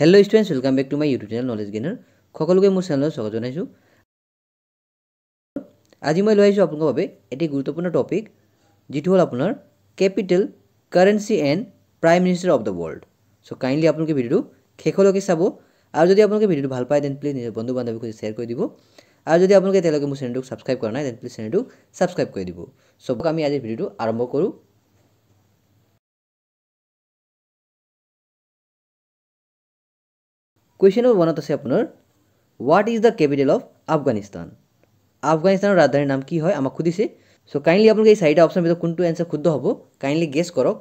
Hello' students welcome back to my YouTube channel knowledge gainer সকলোকে মোৰ চেনেলত স্বাগত জনাইছোঁ আজি মই লৈ আহিছোঁ আপোনালোকৰ বাবে এটি গুৰুত্বপূৰ্ণ টপিক যিটো হ'ল আপোনাৰ capital currency and prime minister of the world so' kindly আপোনালোকে ভিডিঅ'টো শেষলৈকে চাব আৰু যদি আপোনালোকে ভিডিঅ'টো ভাল পায় তেন প্লিজ নিজৰ বন্ধু বান্ধৱীক খুজি শ্বেয়াৰ কৰি দিব আৰু যদি আপোনালোকে এতিয়ালৈকে মোৰ চেনেলটোক ছাবস্ক্ৰাইব কৰা নাই তেন্তে প্লিজ চেনেলটোক ছাবস্ক্ৰাইব কৰি দিব চবক আমি আজি ভিডিঅ'টো আৰম্ভ কৰোঁ কুৱেশ্যন নম্বৰ ওৱানত আছে আপোনাৰ what is the capital of Afghanistan আফগানিস্তানৰ ৰাজধানীৰ নাম কি হয় আমাক সুধিছে চ' কাইণ্ডলি আপোনালোকে এই চাৰিটা অপশ্যনৰ ভিতৰত কোনটো এনচাৰ শুদ্ধ হ'ব কাইণ্ডলি গেছ কৰক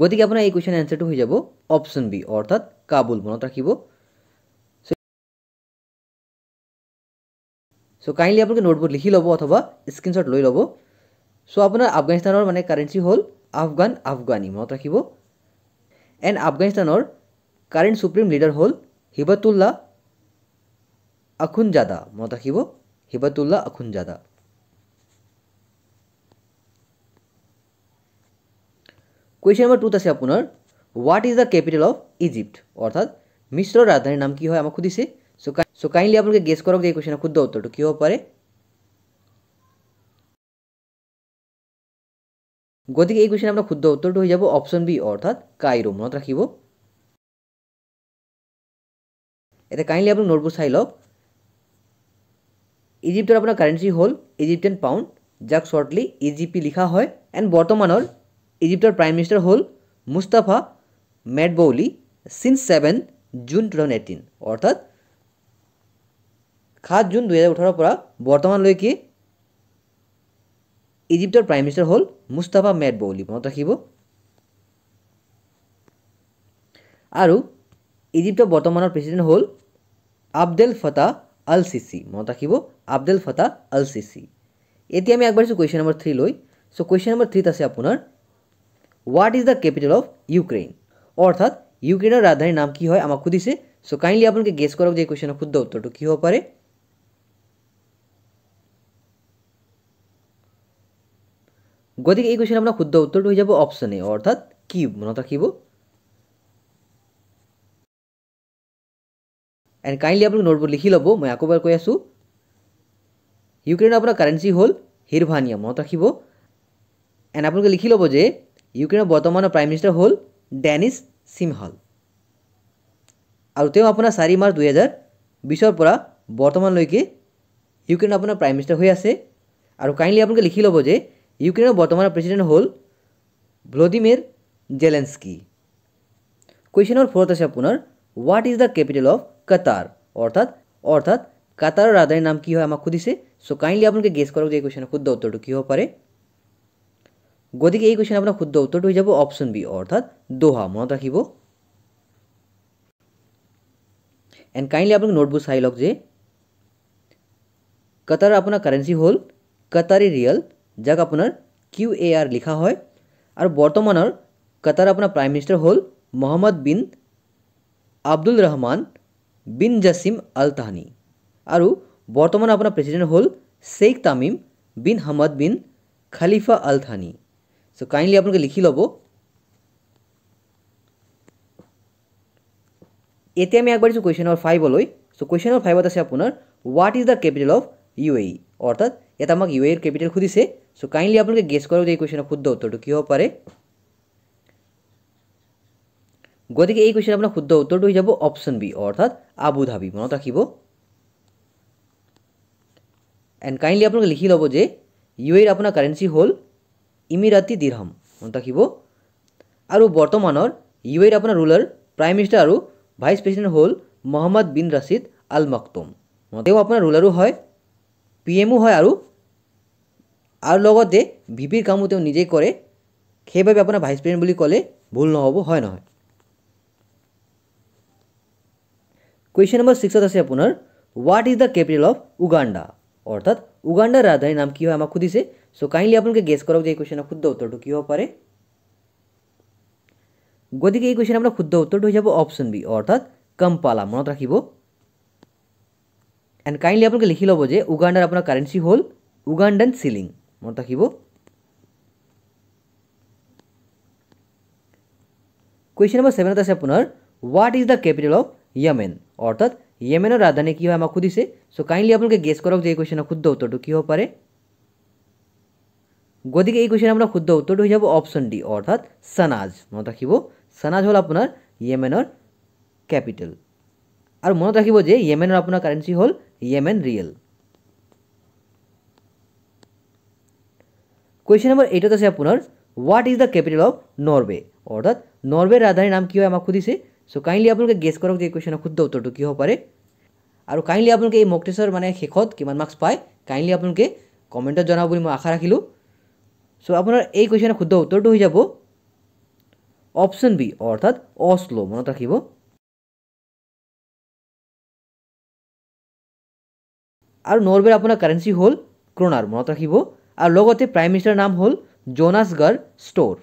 গতিকে আপোনাৰ এই কুৱেশ্যন এনচাৰটো হৈ যাব অপশ্যন বি অৰ্থাৎ কাবুল মনত ৰাখিব চ' কাইণ্ডলি আপোনালোকে নোটবুক লিখি ল'ব অথবা স্ক্ৰীনশ্বট লৈ ল'ব চ' আপোনাৰ আফগানিস্তানৰ মানে কাৰেঞ্চি হ'ল আফগান আফগানী মনত ৰাখিব and Afghanistan or current supreme leader hole Hibatullah Akhundzada. মনে থাকিব হিবাতুল্লাহ আখুনজাদা কোয়েশ্চেন নাম্বার টুত আছে আপোনাৰ what is the capital of Egypt অৰ্থাৎ মিশ্ৰৰ ৰাজধানীৰ নাম কি হয় আমাক সুধিছে চ' কাইণ্ডলি আপোনালোকে গেছ কৰক যে এই কুৱেশ্যনৰ শুদ্ধ উত্তৰটো কি হ'ব পাৰে গতি এই কুয়েশ্যন আপনার শুদ্ধ উত্তরটি হয়ে যাব অপশন বি অর্থাৎ কাইরো মনত রাখব এটা কাইন্ডলি আপনি নোটবুক চাই লোক ইজিপ্তর আপনার কারেন্সি হল ইজিপ্টিয়ান পাউন্ড যাক শর্টলি ইজিপি লিখা হয় এন্ড বর্তমানের ইজিপ্তর প্রাইম মিনিষ্টার হল Mustafa Madbouly since seven June two thousand eighteen অর্থাৎ সাত জুন দু হাজার ওঠেরোরপরা বর্তমানলৈকে ইজিপ্তর প্রাইম মিনিষ্টার হল মুস্তাফা মেট বৌলি মনত ৰাখিব আৰু ইজিপ্তৰ বৰ্তমানৰ প্ৰেচিডেণ্ট হ'ল আব্দেল ফটা আল চি চি মনত ৰাখিব আব্দেল ফটা আল চি চি এতিয়া আমি আগবাঢ়িছোঁ কুৱেশ্যন নম্বৰ থ্ৰী লৈ চ' কুৱেশ্যন নম্বৰ থ্ৰীত আছে আপোনাৰ what is the capital of Ukraine অৰ্থাৎ ইউক্ৰেইনৰ ৰাজধানীৰ নাম কি হয় আমাক সুধিছে চ' কাইণ্ডলি আপোনালোকে গেছ কৰক যে এই কুৱেশ্যনৰ শুদ্ধ উত্তৰটো কি হ'ব পাৰে গতি এই কুৱেশ্যন আপোনাৰ শুদ্ধ উত্তৰটো হৈ যাব অপশ্যন এ অৰ্থাৎ কি মনত ৰাখিব এণ্ড কাইণ্ডলি আপুনি নোটবুক লিখি ল'ব মই আকৌ এবাৰ কৈ আছোঁ ইউক্ৰেইনৰ আপোনাৰ কাৰেঞ্চি হ'ল হিৰভানিয়া মনত ৰাখিব এণ্ড আপোনালোকে লিখি ল'ব যে ইউক্ৰেইনৰ বৰ্তমানৰ প্ৰাইম মিনিষ্টাৰ হ'ল ডেনিছ চিমহল আৰু তেওঁ আপোনাৰ চাৰি মাৰ্চ দুহেজাৰ বিছৰ পৰা বৰ্তমানলৈকে ইউক্ৰেইনৰ আপোনাৰ প্ৰাইম মিনিষ্টাৰ হৈ আছে আৰু কাইণ্ডলি আপোনালোকে লিখি ল'ব যে ইউক্রেনের বর্তমান প্রেসিডেন্ট হল Volodymyr Zelenskyy question number fourth আছে আপনারা what is the capital of Qatar অর্থাৎ অর্থাৎ কাতার রাদের নাম কি হয় আমাকে খুদিছে সো কাইন্ডলি আপনাদের গেস করুক যে क्वेश्चनটা কত উত্তর কি হবে পরে গদিকে এই क्वेश्चन আপনারা খুদ উত্তর হয়ে যাব অপশন বি অর্থাৎ দোহা মনে রাখিবো এন্ড কাইন্ডলি আপনাদের নোটবুক সাইলক যে কাতারের আপনারা কারেন্সি হল কাতারি রিয়াল যাক আপোনাৰ কিউ এ আৰ লিখা হয় আৰু বৰ্তমানৰ কাটাৰ আপোনাৰ প্ৰাইম মিনিষ্টাৰ হ'ল Mohammed bin Abdul Rahman bin Jassim Al Thani আৰু বৰ্তমান আপোনাৰ প্ৰেচিডেণ্ট হ'ল Sheikh Tamim bin Hamad bin Khalifa Al থানি চ' কাইণ্ডলি আপোনালোকে লিখি ল'ব এতিয়া আমি আগবাঢ়িছোঁ কুৱেশ্যন নম্বৰ ফাইভলৈ চ' কুৱেশ্যন নম্বৰ ফাইভত আছে আপোনাৰ what is the capital of U A অৰ্থাৎ ইয়াত আমাক ইউ এ ইৰ কেপিটেল সুধিছে সো কাইন্ডলি আপোনালোকে গেছ কৰক যে এই কুৱেশ্যনৰ শুদ্ধ উত্তৰটো কি হ'ব পাৰে গতিকে এই কুৱেশ্যন আপোনাৰ শুদ্ধ উত্তৰটো হৈ যাব অপশ্যন বি অৰ্থাৎ আবু ধাবি মনত ৰাখিব এণ্ড কাইণ্ডলি আপোনালোকে লিখি ল'ব যে ইউ এৰ আপোনাৰ কাৰেঞ্চি হ'ল ইমিৰাতি দিৰহম মনত ৰাখিব আৰু বৰ্তমানৰ ইউ এৰ আপোনাৰ ৰুলাৰ প্ৰাইম মিনিষ্টাৰ আৰু ভাইচ প্ৰেচিডেণ্ট হ'ল Mohammed bin Rashid Al Maktoum তেওঁ আপোনাৰ ৰুলাৰো হয় পি এমো হয় আৰু আৰু লগতে ভি পিৰ কামো তেওঁ নিজে কৰে সেইবাবে আপোনাৰ ভাইচ প্ৰেচিডেণ্ট বুলি ক'লে ভুল নহ'ব হয় নহয় কুৱেশ্যন নম্বৰ ছিক্সত আছে আপোনাৰ what is the capital of Uganda অৰ্থাৎ উগাণ্ডাৰ ৰাজধানীৰ নাম কি হয় আমাক সুধিছে চ' কাইণ্ডলি আপোনালোকে গেছ কৰক যে এই কুৱেশ্যনৰ শুদ্ধ উত্তৰটো কি হ'ব পাৰে গতিকে এই কুৱেশ্যন আপোনাৰ শুদ্ধ উত্তৰটো হৈ যাব অপশ্যন বি অৰ্থাৎ কম্পালা মনত ৰাখিব এণ্ড কাইণ্ডলি আপোনালোকে লিখি ল'ব যে উগাণ্ডাৰ আপোনাৰ কাৰেঞ্চি হ'ল উগাণ্ডান চিলিং মনত থাকিব কুৱেশ্যন নম্বৰ ছেভেনত আছে আপোনাৰ what is the capital of Yemen অৰ্থাৎ য়েমেনৰ ৰাজধানী কি হয় আমাক সুধিছে চ' কাইণ্ডলি আপোনালোকে গেছ কৰক যে এই কুৱেশ্যনৰ শুদ্ধ উত্তৰটো কি হ'ব পাৰে গতিকে এই কুৱেশ্যন আপোনাৰ শুদ্ধ উত্তৰটো হৈ যাব অপশ্যন ডি অৰ্থাৎ চানাজ মনত ৰাখিব চানাজ হ'ল আপোনাৰ য়েমেনৰ কেপিটেল আৰু মনত ৰাখিব যে য়েমেনৰ আপোনাৰ কাৰেঞ্চি হ'ল য়েমেন ৰিয়েল কুয়েশ্যন নম্বৰ এইটত আছে আপোনাৰ what is the capital of Norway অৰ্থাৎ নৰৱেৰ ৰাজধানীৰ নাম কি হয় আমাক সুধিছে চ' কাইণ্ডলি আপোনালোকে গেছ কৰক যে এই কুৱেশ্যনৰ শুদ্ধ উত্তৰটো কি হ'ব পাৰে আৰু কাইণ্ডলি আপোনালোকে এই মক টেষ্টৰ মানে শেষত কিমান মাৰ্কছ পায় কাইণ্ডলি আপোনালোকে কমেণ্টত জনাব বুলি মই আশা ৰাখিলোঁ চ' আপোনাৰ এই কুৱেশ্যনৰ শুদ্ধ উত্তৰটো হৈ যাব অপশ্যন বি অৰ্থাৎ অশ্ল' মনত ৰাখিব আৰু নৰৱেৰ আপোনাৰ কাৰেঞ্চি হ'ল ক্ৰোনাৰ মনত ৰাখিব আৰু লগতে প্ৰাইম মিনিষ্টাৰৰ নাম হ'ল জোনাছগড় ষ্ট'ৰ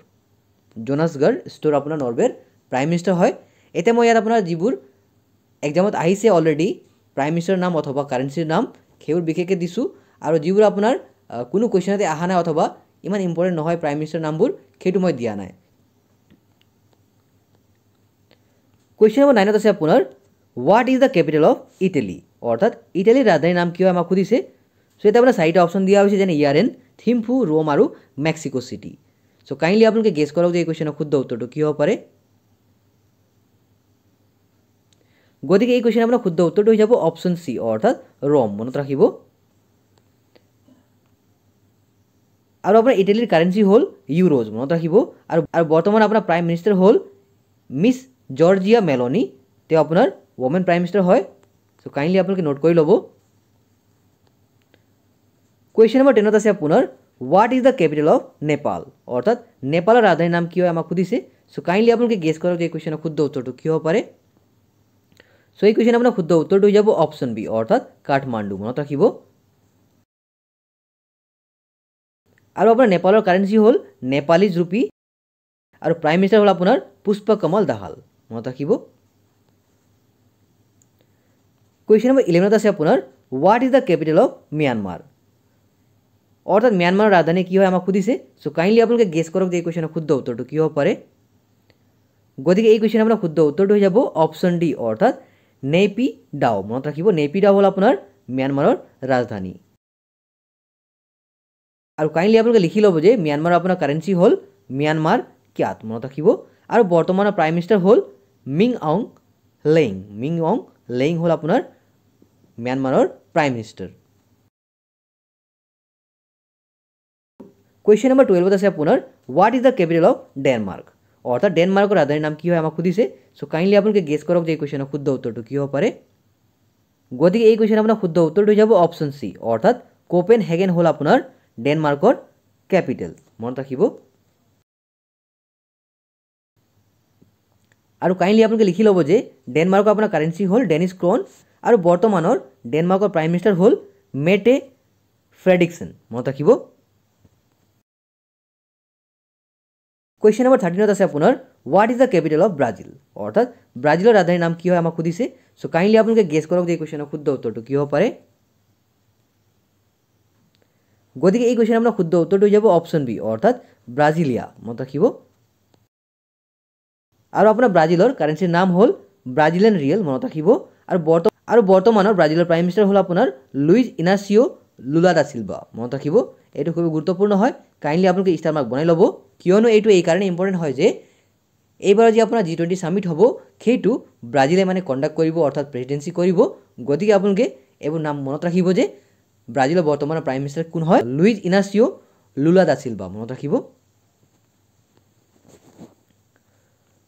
জোনাছগড় ষ্ট'ৰ আপোনাৰ নৰৱেৰ প্ৰাইম মিনিষ্টাৰ হয় এতিয়া মই ইয়াত আপোনাৰ যিবোৰ এক্সামত আহিছে অলৰেডি প্ৰাইম মিনিষ্টাৰৰ নাম অথবা কাৰেঞ্চিৰ নাম সেইবোৰ বিশেষকৈ দিছোঁ আৰু যিবোৰ আপোনাৰ কোনো কুৱেশ্যনতে অহা নাই অথবা ইমান ইম্পৰ্টেণ্ট নহয় প্ৰাইম মিনিষ্টাৰৰ নামবোৰ সেইটো মই দিয়া নাই কুৱেশ্যন নম্বৰ নাইনত আছে আপোনাৰ what is the capital of Italy অৰ্থাৎ ইটালীৰ ৰাজধানীৰ নাম কিয় আমাক সুধিছে চ' এতিয়া আপোনাৰ চাৰিটা অপশ্যন দিয়া হৈছে যেনে ইয়াৰেন থিম্ফু ৰোম আৰু মেক্সিকো চিটি চ' কাইণ্ডলি আপোনালোকে গেছ কৰক যে এই কুৱেশ্যনৰ শুদ্ধ উত্তৰটো কি হ'ব পাৰে গতিকে এই কুৱেশ্যন আপোনাৰ শুদ্ধ উত্তৰটো হৈ যাব অপশ্যন চি অৰ্থাৎ ৰোম মনত ৰাখিব আৰু আপোনাৰ ইটালীৰ কাৰেঞ্চি হ'ল ইউৰোজ মনত ৰাখিব আৰু আৰু বৰ্তমান আপোনাৰ প্ৰাইম মিনিষ্টাৰ হ'ল মিছ জৰ্জিয়া মেলনি তেওঁ আপোনাৰ ৱমেন প্ৰাইম মিনিষ্টাৰ হয় চ' কাইণ্ডলি আপোনালোকে নোট কৰি ল'ব কোয়েশ্চেন নম্বর টেনত আছে আপোনাৰ what is the capital of Nepal অৰ্থাৎ নেপালৰ ৰাজধানীৰ নাম কি হয় আমাক সুধিছে চ' কাইণ্ডলি আপোনালোকে গেছ কৰক এই কুৱেশ্যনৰ শুদ্ধ উত্তৰটো কি হ'ব পাৰে চ' এই কুৱেশ্যন আপোনাৰ শুদ্ধ উত্তৰটো হৈ যাব অপশ্যন বি অৰ্থাৎ কাঠমাণ্ডু মনত ৰাখিব আৰু আপোনাৰ নেপালৰ কাৰেঞ্চি হ'ল নেপালীজ ৰূপী আৰু প্ৰাইম মিনিষ্টাৰ হ'ল আপোনাৰ পুষ্প কমল দাহাল মনত ৰাখিব কুৱেশ্যন নম্বৰ ইলেভেনত আছে আপোনাৰ what is the capital of Myanmar অৰ্থাৎ ম্যানমাৰৰ ৰাজধানী কি হয় আমাক সুধিছে চ' কাইণ্ডলি আপোনালোকে গেছ কৰক যে এই কুৱেশ্যনৰ শুদ্ধ উত্তৰটো কি হ'ব পাৰে গতিকে এই কুৱেশ্যন আপোনাৰ শুদ্ধ উত্তৰটো হৈ যাব অপশ্যন ডি অৰ্থাৎ নেপি ডাও মনত ৰাখিব নেপি ডাও হ'ল আপোনাৰ ম্যানমাৰৰ ৰাজধানী আৰু কাইণ্ডলি আপোনালোকে লিখি ল'ব যে ম্যানমাৰৰ আপোনাৰ কাৰেঞ্চি হ'ল ম্যানমাৰ ক্যাট মনত ৰাখিব আৰু বৰ্তমানৰ প্ৰাইম মিনিষ্টাৰ হ'ল মিং অং লেং মিং অং লেং হ'ল আপোনাৰ ম্যানমাৰৰ প্ৰাইম মিনিষ্টাৰ কুয়েশ্যন নম্বৰ টুৱেলভত আছে আপোনাৰ what is the capital of Denmark অৰ্থাৎ ডেনমাৰ্কৰ ৰাজধানীৰ নাম কি হয় আমাক সুধিছে চ' কাইণ্ডলি আপোনালোকে গেছ কৰক যে এই কুৱেশ্যনৰ শুদ্ধ উত্তৰটো কি হ'ব পাৰে গতিকে এই কুৱেশ্যন আপোনাৰ শুদ্ধ উত্তৰটো হৈ যাব অপশ্যন চি অৰ্থাৎ কপেন হেগেন হ'ল আপোনাৰ ডেনমাৰ্কৰ কেপিটেল মনত ৰাখিব আৰু কাইণ্ডলি আপোনালোকে লিখি ল'ব যে ডেনমাৰ্কৰ আপোনাৰ কাৰেঞ্চি হ'ল ডেনিছ ক্ৰন আৰু বৰ্তমানৰ ডেনমাৰ্কৰ প্ৰাইম মিনিষ্টাৰ হ'ল মেটে ফ্ৰেডিকচন মনত ৰাখিব কোয়েশ্চেন নাম্বার থার্টিনত আছে আপনার what is the capital of Brazil অর্থাৎ ব্রাজিলের রাজধানীর নাম কি হয় আমাক সুধিছে সো কাইন্ডলি আপোনালোকে গেস কৰক যে এই কুৱেশ্যনৰ শুদ্ধ উত্তরটি কী হবে পারে গতি এই কুৱেশ্যন আপোনাৰ শুদ্ধ উত্তরটি হৈ যাব অপশন বি অর্থাৎ ব্রাজিলিয়া মনত ৰাখিব আর আপনার ব্রাজিলর কারেন্সির নাম হ'ল ব্রাজিলিয়ান রিয়েল মনে ৰাখিব আর বর্ত আর বৰ্তমানৰ ব্ৰাজিলৰ প্রাইম মিনিস্টার হ'ল আপনার লুইজ ইনাসিও লুলাদা সিলভা মনে মনত এটা খুবই গুরুত্বপূর্ণ হয় কাইণ্ডলি আপোনালোকে ষ্টাৰমাৰ্ক বনাই ল'ব কিয়নো এইটো এইকাৰণে ইম্পৰ্টেণ্ট হয় যে এইবাৰ যি আপোনাৰ জি টুৱেণ্টি ছামিট হ'ব সেইটো ব্ৰাজিলে মানে কণ্ডাক্ট কৰিব অৰ্থাৎ প্ৰেচিডেঞ্চি কৰিব গতিকে আপোনালোকে এইবোৰ নাম মনত ৰাখিব যে ব্ৰাজিলৰ বৰ্তমানৰ প্ৰাইম মিনিষ্টাৰ কোন হয় Luiz Inacio' Lula da Silva মনত ৰাখিব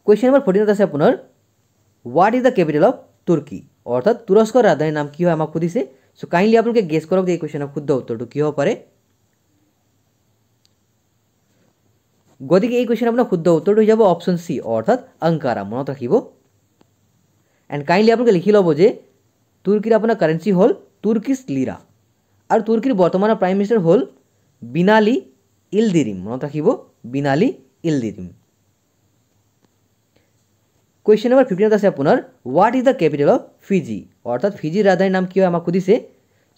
কুৱেশ্যন নম্বৰ ফৰ্টিনত আছে আপোনাৰ what is the capital of Turkey অৰ্থাৎ তুৰস্কৰ ৰাজধানীৰ নাম কি হয় আমাক সুধিছে চ' কাইণ্ডলি আপোনালোকে গেছ কৰক যে এই কুৱেশ্যনৰ শুদ্ধ উত্তৰটো কি হ'ব পাৰে গতিকে এই কুৱেশ্যন আপোনাৰ শুদ্ধ উত্তৰটো হৈ যাব অপশ্যন চি অৰ্থাৎ অংকাৰা মনত ৰাখিব এণ্ড কাইণ্ডলি আপোনালোকে লিখি ল'ব যে তুৰ্কীৰ আপোনাৰ কাৰেঞ্চি হ'ল তুৰ্কিছ লিৰা আৰু তুৰ্কীৰ বৰ্তমানৰ প্ৰাইম মিনিষ্টাৰ হ'ল বিনালি ইলদিৰিম মনত ৰাখিব বিনালি ইলদিৰিম কুৱেশ্যন নম্বৰ ফিফটিনত আছে আপোনাৰ what is the capital of Fiji অৰ্থাৎ ফিজিৰ ৰাজধানীৰ নাম কি হয় আমাক সুধিছে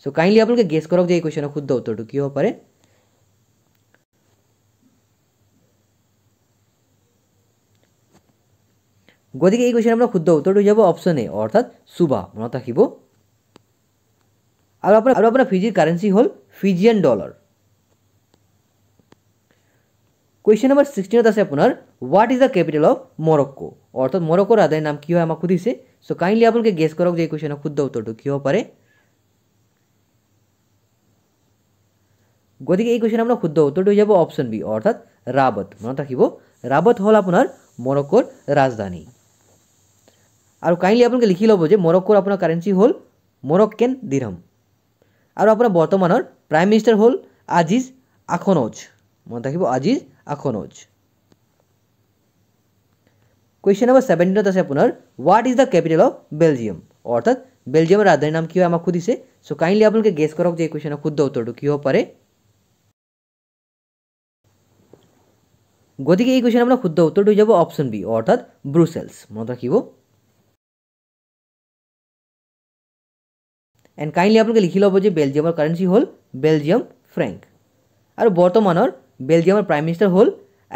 চ' কাইণ্ডলি আপোনালোকে গেছ কৰক যে এই কুৱেশ্যনৰ শুদ্ধ উত্তৰটো কি হ'ব পাৰে গতিকে এই কুৱেশ্যন আপোনাৰ শুদ্ধ উত্তৰটো হৈ যাব অপশ্যন এ অৰ্থাৎ চুবা মনত ৰাখিব আৰু আপোনাৰ আৰু আপোনাৰ ফিজিৰ কাৰেঞ্চি হ'ল ফিজিয়ান ডলাৰ কুৱেশ্যন নম্বৰ ছিক্সটিনত আছে আপোনাৰ what is the capital of Morocco অৰ্থাৎ মৰক্কো ৰাজাৰ নাম কি হয় আমাক সুধিছে চ' কাইণ্ডলি আপোনালোকে গেছ কৰক যে এই কুৱেশ্যনৰ শুদ্ধ উত্তৰটো কি হ'ব পাৰে গতিকে এই কুৱেশ্যন আপোনাৰ শুদ্ধ উত্তৰটো হৈ যাব অপশ্যন বি অৰ্থাৎ ৰাৱত মনত ৰাখিব ৰাৱত হ'ল আপোনাৰ মৰক্কোৰ ৰাজধানী আৰু কাইণ্ডলি আপোনালোকে লিখি ল'ব যে মৰক্কোৰ আপোনাৰ কাৰেঞ্চি হ'ল মৰক্কেন দিৰহম আৰু আপোনাৰ বৰ্তমানৰ প্ৰাইম মিনিষ্টাৰ হ'ল আজিজ আখনৌজ মনত ৰাখিব আজিজ আখনৌজ কুৱেশ্যন নম্বৰ ছেভেণ্টিনত আছে আপোনাৰ what is the capital of Belgium অৰ্থাৎ বেলজিয়ামৰ ৰাজধানীৰ নাম কি হয় আমাক সুধিছে চ' কাইণ্ডলি আপোনালোকে গেছ কৰক যে এই কুৱেশ্যনৰ শুদ্ধ উত্তৰটো কি হ'ব পাৰে গতিকে এই কুৱেশ্যন আপোনাৰ শুদ্ধ উত্তৰটো হৈ যাব অপশ্যন বি অৰ্থাৎ ব্ৰুচেলছ মনত ৰাখিব এণ্ড কাইণ্ডলি আপোনালোকে লিখি ল'ব যে বেলজিয়ামৰ কাৰেঞ্চি হ'ল বেলজিয়াম ফ্ৰেংক আৰু বৰ্তমানৰ বেলজিয়ামৰ প্ৰাইম মিনিষ্টাৰ হ'ল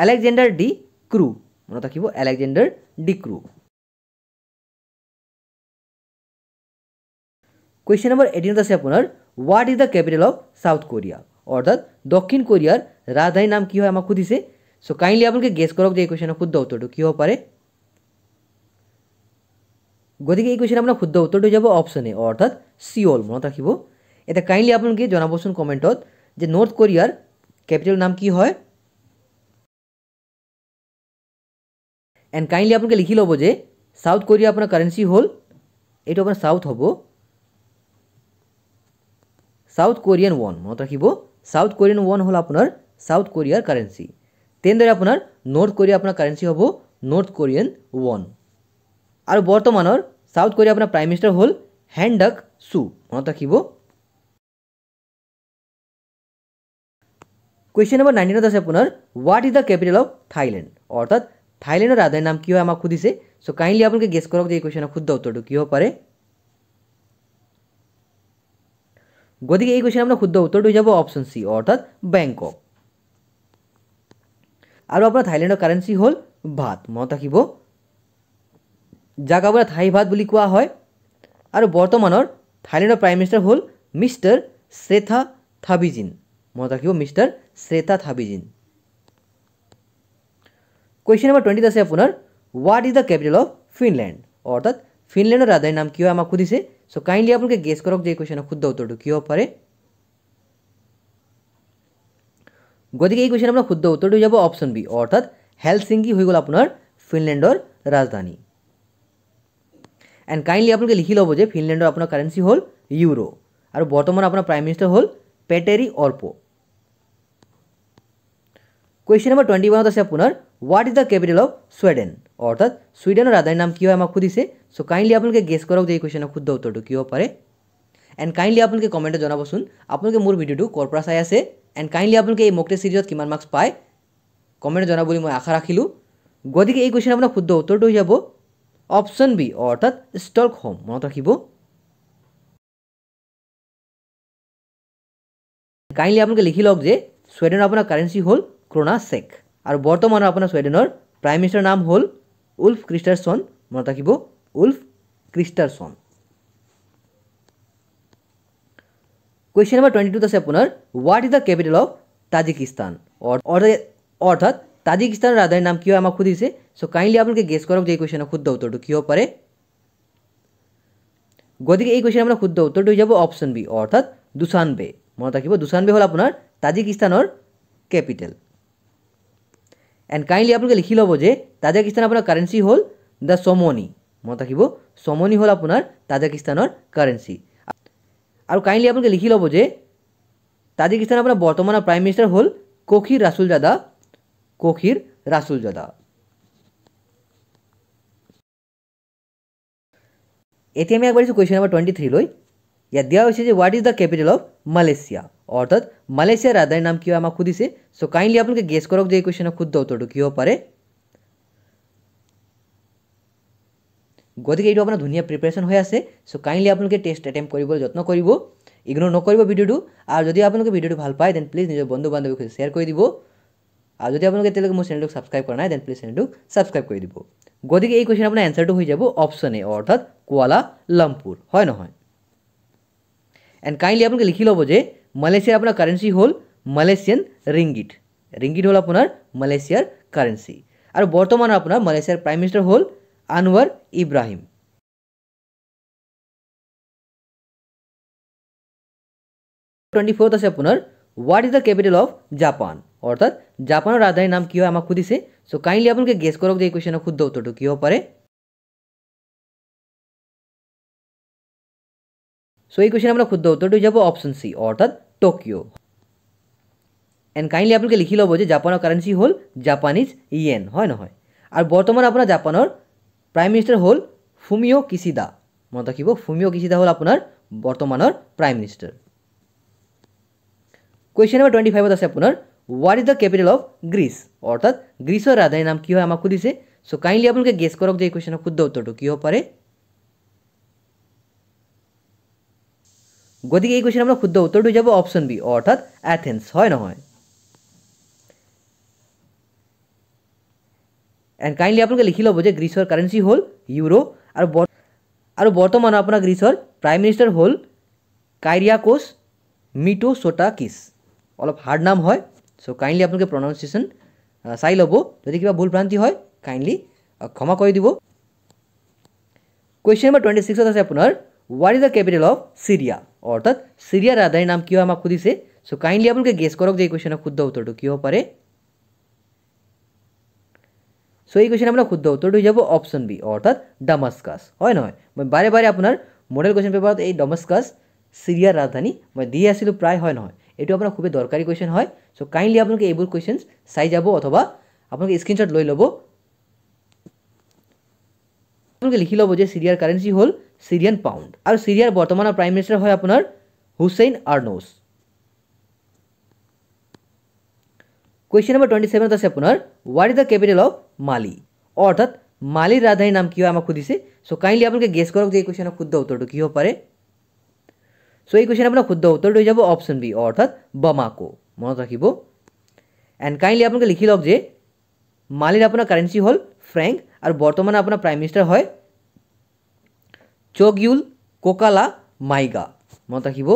এলেকজেণ্ডাৰ ডি ক্ৰু মনত ৰাখিব Alexander De Croo question number এইটিনত আছে আপোনাৰ what is the capital of South Korea অৰ্থাৎ দক্ষিণ কোৰিয়াৰ ৰাজধানীৰ নাম কি হয় আমাক সুধিছে চ' কাইণ্ডলি আপোনালোকে গেছ কৰক যে এই কুৱেশ্যনৰ শুদ্ধ উত্তৰটো কি হ'ব পাৰে গতিকে এই কুৱেশ্যন আপোনাৰ শুদ্ধ উত্তৰটো যাব অপশ্যন এ অৰ্থাৎ চি অল মনত ৰাখিব এতিয়া কাইণ্ডলি আপোনালোকে জনাবচোন কমেণ্টত যে নৰ্থ কোৰিয়াৰ কেপিটেল নাম কি হয় এণ্ড কাইণ্ডলি আপোনালোকে লিখি ল'ব যে ছাউথ কোৰিয়া আপোনাৰ কাৰেঞ্চি হ'ল এইটো আপোনাৰ ছাউথ হ'ব ছাউথ কোৰিয়ান ওৱান মনত ৰাখিব ছাউথ কোৰিয়ান ওৱান হ'ল আপোনাৰ ছাউথ কোৰিয়াৰ কাৰেঞ্চি তেনেদৰে আপোনাৰ নৰ্থ কোৰিয়া আপোনাৰ কাৰেঞ্চি হ'ব নৰ্থ কোৰিয়ান ওৱান আৰু বৰ্তমানৰ ছাউথ কোৰিয়া আপোনাৰ প্ৰাইম মিনিষ্টাৰ হ'ল হেণ্ড ডাক চু মনত ৰাখিব কুৱেশ্যন নম্বৰ নাইণ্টিনত আছে আপোনাৰ what is the capital of Thailand অৰ্থাৎ থাইলেণ্ডৰ ৰাজধানীৰ নাম কি হয় আমাক সুধিছে চ' কাইণ্ডলি আপোনালোকে গেছ কৰক যে এই কুৱেশ্যনৰ শুদ্ধ উত্তৰটো কি হ'ব পাৰে গতিকে এই কুৱেশ্যন আপোনাৰ শুদ্ধ উত্তৰটো হৈ যাব অপশ্যন চি অৰ্থাৎ বেংকক আৰু আপোনাৰ থাইলেণ্ডৰ কাৰেঞ্চি হ'ল ভাত মনত ৰাখিব যাক আপোনাৰ থাই ভাত বুলি কোৱা হয় আৰু বৰ্তমানৰ থাইলেণ্ডৰ প্ৰাইম মিনিষ্টাৰ হ'ল মিষ্টাৰ শ্ৰেথা থাবিজিন মনত ৰাখিব Mister Srettha Thavisin question number টুৱেণ্টিত আছে আপোনাৰ what is the capital of Finland অৰ্থাৎ ফিনলেণ্ডৰ ৰাজধানীৰ নাম কি হয় আমাক সুধিছে চ' কাইণ্ডলি আপোনালোকে গেছ কৰক যে এই কুৱেশ্যনৰ শুদ্ধ উত্তৰটো কি হ'ব পাৰে গতিকে এই কুৱেশ্যন আপোনাৰ শুদ্ধ উত্তৰটো হৈ যাব অপশ্যন বি অৰ্থাৎ হেলচিংকি হৈ গ'ল আপোনাৰ ফিনলেণ্ডৰ ৰাজধানী এণ্ড কাইণ্ডলি আপোনালোকে লিখি ল'ব যে ফিনলেণ্ডৰ আপোনাৰ কাৰেঞ্চি হ'ল ইউৰো আৰু বৰ্তমান আপোনাৰ প্ৰাইম মিনিষ্টাৰ হ'ল Petteri Orpo question number twenty ওৱানত আছে আপোনাৰ what is the capital of Sweden অৰ্থাৎ ছুইডেনৰ ৰাজাৰ নাম কি হয় আমাক সুধিছে চ' কাইণ্ডলি আপোনালোকে গেছ কৰক যে এই কুৱেশ্যনৰ শুদ্ধ উত্তৰটো কি হ'ব পাৰে এণ্ড কাইণ্ডলি আপোনালোকে কমেণ্টত জনাবচোন আপোনালোকে মোৰ ভিডিঅ'টো ক'ৰ পৰা চাই আছে এণ্ড কাইণ্ডলি আপোনালোকে এই মোকটে ছিৰিজত কিমান মাৰ্কছ পায় কমেণ্টত জনাব বুলি মই আশা ৰাখিলোঁ গতিকে এই কুৱেশ্যন আপোনাৰ শুদ্ধ উত্তৰটো হৈ যাব অপশ্যন বি অৰ্থাৎ ষ্টক হোম মনত ৰাখিব কাইণ্ডলি আপোনালোকে লিখি লওক যে চুৱেডেনৰ আপোনাৰ কাৰেঞ্চি হ'ল ক্ৰোনা চেক আৰু বৰ্তমানৰ আপোনাৰ চুৱেডেনৰ প্ৰাইম মিনিষ্টাৰ নাম হ'ল উল্ফ ক্ৰিষ্টাৰচন মনত ৰাখিব Ulf Kristersson question number twenty টুত আছে আপোনাৰ what is the capital of Tajikistan অৰ্থাৎ તાજિકિસ્તાન રાધાનું নাম કયો આમાં ખુદ છે সো কাইন্ডলি આપણે গেস করব যে এই কোয়েশনের শুদ্ধ উত্তরটা কি হতে পারে গতিকে এই কোশ্চেন মানে আমরা শুদ্ধ উত্তরটি হয়ে যাব অপশন বি অর্থাৎ দুশানবে মনে থাকিব বে হল আপোনাৰ তাজিকিস্তানৰ কেপিটেল এণ্ড কাইণ্ডলি আপোনালোকে লিখি ল'ব যে তাজাকিস্তান আপোনাৰ কাৰেঞ্চি হ'ল দ্য চমনি মনত ৰাখিব চমনি হ'ল আপোনাৰ তাজাকিস্তানৰ কাৰেঞ্চি আৰু কাইণ্ডলি আপোনালোকে লিখি ল'ব যে তাজিকিস্তান আপোনাৰ বৰ্তমানৰ প্ৰাইম মিনিষ্টাৰ হ'ল কোখি রাসুল জাদা कोखिर रासुलजदा এতে আমি একবার এসে কোয়েশ্চেন নাম্বার টোয়েন্টি থ্রি লই ইয়া দেওয়া হয়েছে যে what is the capital of Malaysia অর্থাৎ মালয়েশিয়ার রাজধানীর নাম কি হয় আমার খুদিছে সো কাইন্ডলি আপনাকে গেস করক যে এই কোয়েশ্চেনের ক্ষুদ্র উত্তরটা কী হতে পারে গতিকে এইটো আপোনাৰ ধুনীয়া প্ৰিপেৰেশ্যন হৈ আছে চ' কাইণ্ডলি আপোনালোকে টেষ্ট এটেম্প কৰিবলৈ যত্ন কৰিব ইগন'ৰ নকৰিব ভিডিঅ'টো আৰু যদি আপোনালোকে ভিডিঅ'টো ভাল পায় দেন প্লিজ নিজৰ বন্ধু বান্ধৱীক শ্বেয়াৰ কৰি দিব আৰু যদি আপোনালোকে এতিয়ালৈকে মোৰ চেনেলটোক ছাবস্ক্ৰাইব কৰা নাই দেন প্লিজ চেনেলটোক ছাবস্ক্ৰাইব কৰি দিব গতিকে এই কুৱেশ্যন আপোনাৰ এনচাৰটো হৈ যাব অপশ্যন এ অৰ্থাৎ কুৱালা লামপুৰ হয় নহয় এণ্ড কাইণ্ডলি আপোনালোকে লিখি ল'ব যে মালয়েছিয়াৰ আপোনাৰ কাৰেঞ্চি হ'ল মালেছিয়ান ৰিংগিট ৰিংগিট হ'ল আপোনাৰ মালয়েছিয়াৰ কাৰেঞ্চি আৰু বৰ্তমান আপোনাৰ মালয়েছিয়াৰ প্ৰাইম মিনিষ্টাৰ হ'ল আনোৱাৰ ইব্ৰাহিম টুৱেণ্টি ফ'ৰ্থ আছে আপোনাৰ what is the capital of Japan অর্থাৎ জাপানের রাজধানীর নাম কি হয় আমাকে খুঁজিছে সো কাইন্ডলি আপনাদের গেস করব যে এই কোয়েশনের শুদ্ধ উত্তরটি কি হতে পারে সো এই কোয়েশনের আমরা শুদ্ধ উত্তরটি যাব অপশন সি অর্থাৎ টোকিও এন্ড কাইন্ডলি আপনাদের লিখি লব যে জাপানের কারেন্সি হল জাপানিজ ইয়েন হয় নহয় আর বর্তমান আপনার জাপানের প্রাইম মিনিষ্টার হল ফুমিও কিসিদা মনে রাখব ফুমিও কিসিদা হল আপনার বর্তমানের prime minister question number twenty ফাইভত আছে আপনার what is the capital of Greece অর্থাৎ গ্রিসের রাজধানীর নাম কি হয় আমাকে দিছে সো কাইন্ডলি আপনাকে গেস করক যে এই কোয়েশ্চেনের শুদ্ধ উত্তরটো কি হব পাৰে গতিকে এই কোয়েশ্চেন আমরা শুদ্ধ উত্তরটো যাব অপশন বি অর্থাৎ অ্যাথেন্স হয় নহয় এণ্ড কাইণ্ডলি আপোনালোকে লিখি ল'ব যে গ্ৰীচৰ কাৰেঞ্চি হ'ল ইউৰো আৰু আৰু বৰ্তমান আপোনাৰ গ্ৰীচৰ প্ৰাইম মিনিষ্টাৰ হ'ল কাইৰিয়াকোছ মিটো চোটাকিছ অলপ হাৰ্ড নাম হয় চ' কাইণ্ডলি আপোনালোকে প্ৰনাউঞ্চিয়েশ্যন চাই ল'ব যদি কিবা ভুল ভ্ৰান্তি হয় কাইণ্ডলি ক্ষমা কৰি দিব কুৱেশ্যন নম্বৰ টুৱেণ্টি ছিক্সত আছে আপোনাৰ what is the capital of Syria অৰ্থাৎ চিৰিয়াৰ ৰাজধানীৰ নাম কিয় আমাক সুধিছে চ' কাইণ্ডলি আপোনালোকে গেছ কৰক যে এই কুৱেশ্যনৰ শুদ্ধ উত্তৰটো কিয় হ'ব পাৰে চ' এই কুৱেশ্যন আপোনাৰ শুদ্ধ উত্তৰটো হৈ যাব অপশ্যন বি অৰ্থাৎ ডামাস্কাছ হয় নহয় মই বাৰে বাৰে আপোনাৰ মডেল কুৱেশ্যন পেপাৰত এই ডামাস্কাছ চিৰিয়াৰ ৰাজধানী মই দি আছিলোঁ প্ৰায় হয় নহয় এইটো আপোনাৰ খুবেই দৰকাৰী কুৱেশ্যন হয় চ' কাইণ্ডলি আপোনালোকে এইবোৰ কুৱেশ্যন চাই যাব অথবা আপোনালোকে স্ক্ৰীণশ্বট লৈ ল'ব আপোনালোকে লিখি ল'ব যে চিৰিয়াৰ কাৰেঞ্চি হ'ল চিৰিয়ান পাউণ্ড আৰু চিৰিয়াৰ বৰ্তমানৰ প্ৰাইম মিনিষ্টাৰ হয় আপোনাৰ Hussein Arnous question number twenty ছেভেনত আছে আপোনাৰ what is the capital of Mali অৰ্থাৎ মালিৰ ৰাজধানীৰ নাম কি আমাক সুধিছে চ' কাইণ্ডলি আপোনালোকে গেছ কৰক যে এই কুৱেশ্যনৰ শুদ্ধ উত্তৰটো কি হ'ব পাৰে সো এই কুৱেশ্যন আপোনাৰ শুদ্ধ উত্তৰ লৈ যাব অপশ্যন বি অৰ্থাৎ বমাকো মনত ৰাখিব এণ্ড কাইণ্ডলি আপোনালোকে লিখি লওক যে মালিৰ আপোনাৰ কাৰেঞ্চি হ'ল ফ্ৰেংক আৰু বৰ্তমান আপোনাৰ প্ৰাইম মিনিষ্টাৰ হয় চগিউল কোকালা মাইগা মনত ৰাখিব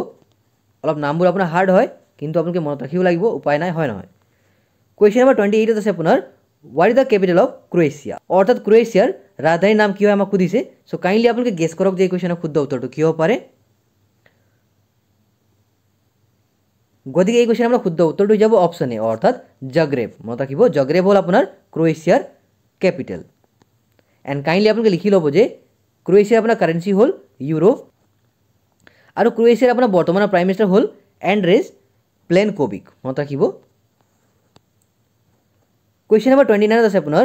অলপ নামবোৰ আপোনাৰ হাৰ্ড হয় কিন্তু আপোনালোকে মনত ৰাখিব লাগিব উপায় নাই হয় নহয় কুৱেশ্যন নম্বৰ টুৱেণ্টি এইটত আছে আপোনাৰ what is the capital of Croatia অৰ্থাৎ ক্ৰোৱেছিয়াৰ ৰাজধানীৰ নাম কি হয় আমাক সুধিছে চ' কাইণ্ডলি আপোনালোকে গেছ কৰক যে এই কুৱেশ্যনৰ শুদ্ধ উত্তৰটো কি হ'ব পাৰে গতিকে এই কুৱেশ্যন আপোনাৰ শুদ্ধ উত্তৰটো হৈ যাব অপশ্যন এ অৰ্থাৎ জগ্ৰেব মনত ৰাখিব জগ্ৰেব হ'ল আপোনাৰ ক্ৰ'ৱেছিয়াৰ কেপিটেল এণ্ড কাইণ্ডলি আপোনালোকে লিখি ল'ব যে ক্ৰ'ৱেছিয়াৰ আপোনাৰ কাৰেঞ্চি হ'ল ইউৰো আৰু ক্ৰ'ৱেছিয়াৰ আপোনাৰ বৰ্তমানৰ প্ৰাইম মিনিষ্টাৰ হ'ল এণ্ড্ৰেজ প্লেন কোবিক মনত ৰাখিব কুৱেশ্যন নম্বৰ টুৱেণ্টি নাইনত আছে আপোনাৰ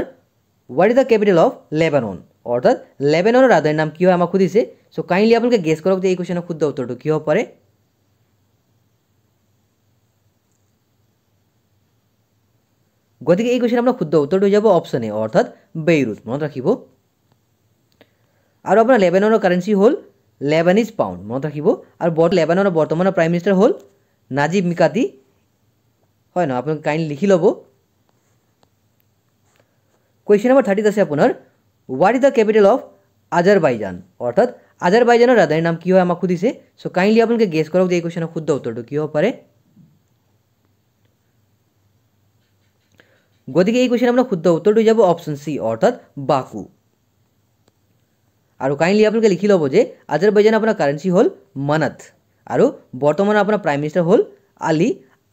what is the capital of Lebanon অৰ্থাৎ লেবেনৰ ৰাজাৰ নাম কি হয় আমাক সুধিছে চ' কাইণ্ডলি আপোনালোকে গেছ কৰক যে এই কুৱেশ্যনৰ শুদ্ধ উত্তৰটো কি হ'ব পাৰে গতি এই কুৱেশ্যন আপোনাৰ শুদ্ধ উত্তৰটো হৈ যাব অপশ্যন এ অৰ্থাৎ বেইৰুত মনত ৰাখিব আৰু আপোনাৰ লেবেনৰ কাৰেঞ্চি হ'ল লেবানিজ পাউণ্ড মনত ৰাখিব আৰু বৰ্ত লেবানৰ বৰ্তমানৰ প্ৰাইম মিনিষ্টাৰ হ'ল নাজিব মিকাতি হয় ন আপোনালোকে কাইণ্ডলি লিখি ল'ব কুৱেশ্যন নম্বৰ থাৰ্টিত আছে আপোনাৰ what is the capital of Azerbaijan অৰ্থাৎ আজাৰবাইজানৰ ৰাজধানীৰ নাম কি হয় আমাক সুধিছে চ' কাইণ্ডলি আপোনালোকে গেছ কৰক যে এই কুৱেশ্যনৰ শুদ্ধ উত্তৰটো কি হ'ব পাৰে গদগি এই কোশ্চেন আমরা खुद द उत्तर ढो जाब ऑप्शन सी अर्थात बाकू আৰু কাইন্ডলি আপলকে লিখি লব যে আজৰবাইজান আপোনা কারেন্সি হল মানত আৰু বৰ্তমান আপোনা প্ৰাইম মিনিষ্টা হল আলী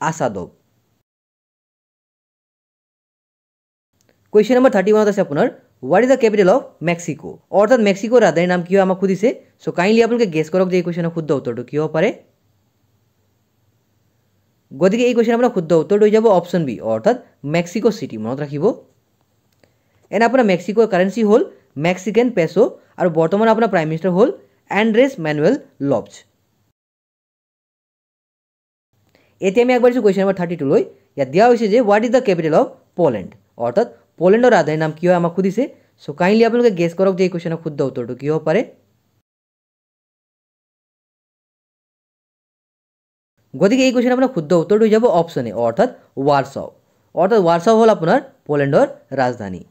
আসাদভ কোৱেশ্চন নম্বৰ 31 আছ এপনৰ what is the capital of Mexico अर्थात মেক্সিকো ৰ আধাৰ নাম কি হ'ল আমা খুদিছে সো কাইন্ডলি আপলকে গেছ কৰক যে ই কোৱেশ্চনৰ খুদ উত্তৰ কি হ'ব পাৰে গতিকে এই কুৱেশ্যন আপোনাৰ শুদ্ধ উত্তৰটো হৈ যাব অপশ্যন বি অৰ্থাৎ মেক্সিকো চিটি মনত ৰাখিব এনে আপোনাৰ মেক্সিকোৰ কাৰেঞ্চি হ'ল মেক্সিকেন পেছ' আৰু বৰ্তমান আপোনাৰ প্ৰাইম মিনিষ্টাৰ হ'ল এণ্ড্ৰেছ মেনুৱেল লভছ এতিয়া আমি আগবাঢ়িছোঁ কুৱেশ্যন নম্বৰ থাৰ্টি টুলৈ ইয়াত দিয়া হৈছে যে what is the capital of Poland অৰ্থাৎ পলেণ্ডৰ ৰাজধানীৰ নাম কি হয় আমাক সুধিছে চ' কাইণ্ডলি আপোনালোকে গেছ কৰক যে এই কুৱেশ্যনৰ শুদ্ধ উত্তৰটো কি হ'ব পাৰে গতিকে এই কুৱেশ্যন আপোনাৰ শুদ্ধ উত্তৰটো হৈ যাব অপশ্যন এ অৰ্থাৎ ৱাৰ্চব অৰ্থাৎ ৱাৰ্চব হ'ল আপোনাৰ পোলেণ্ডৰ ৰাজধানী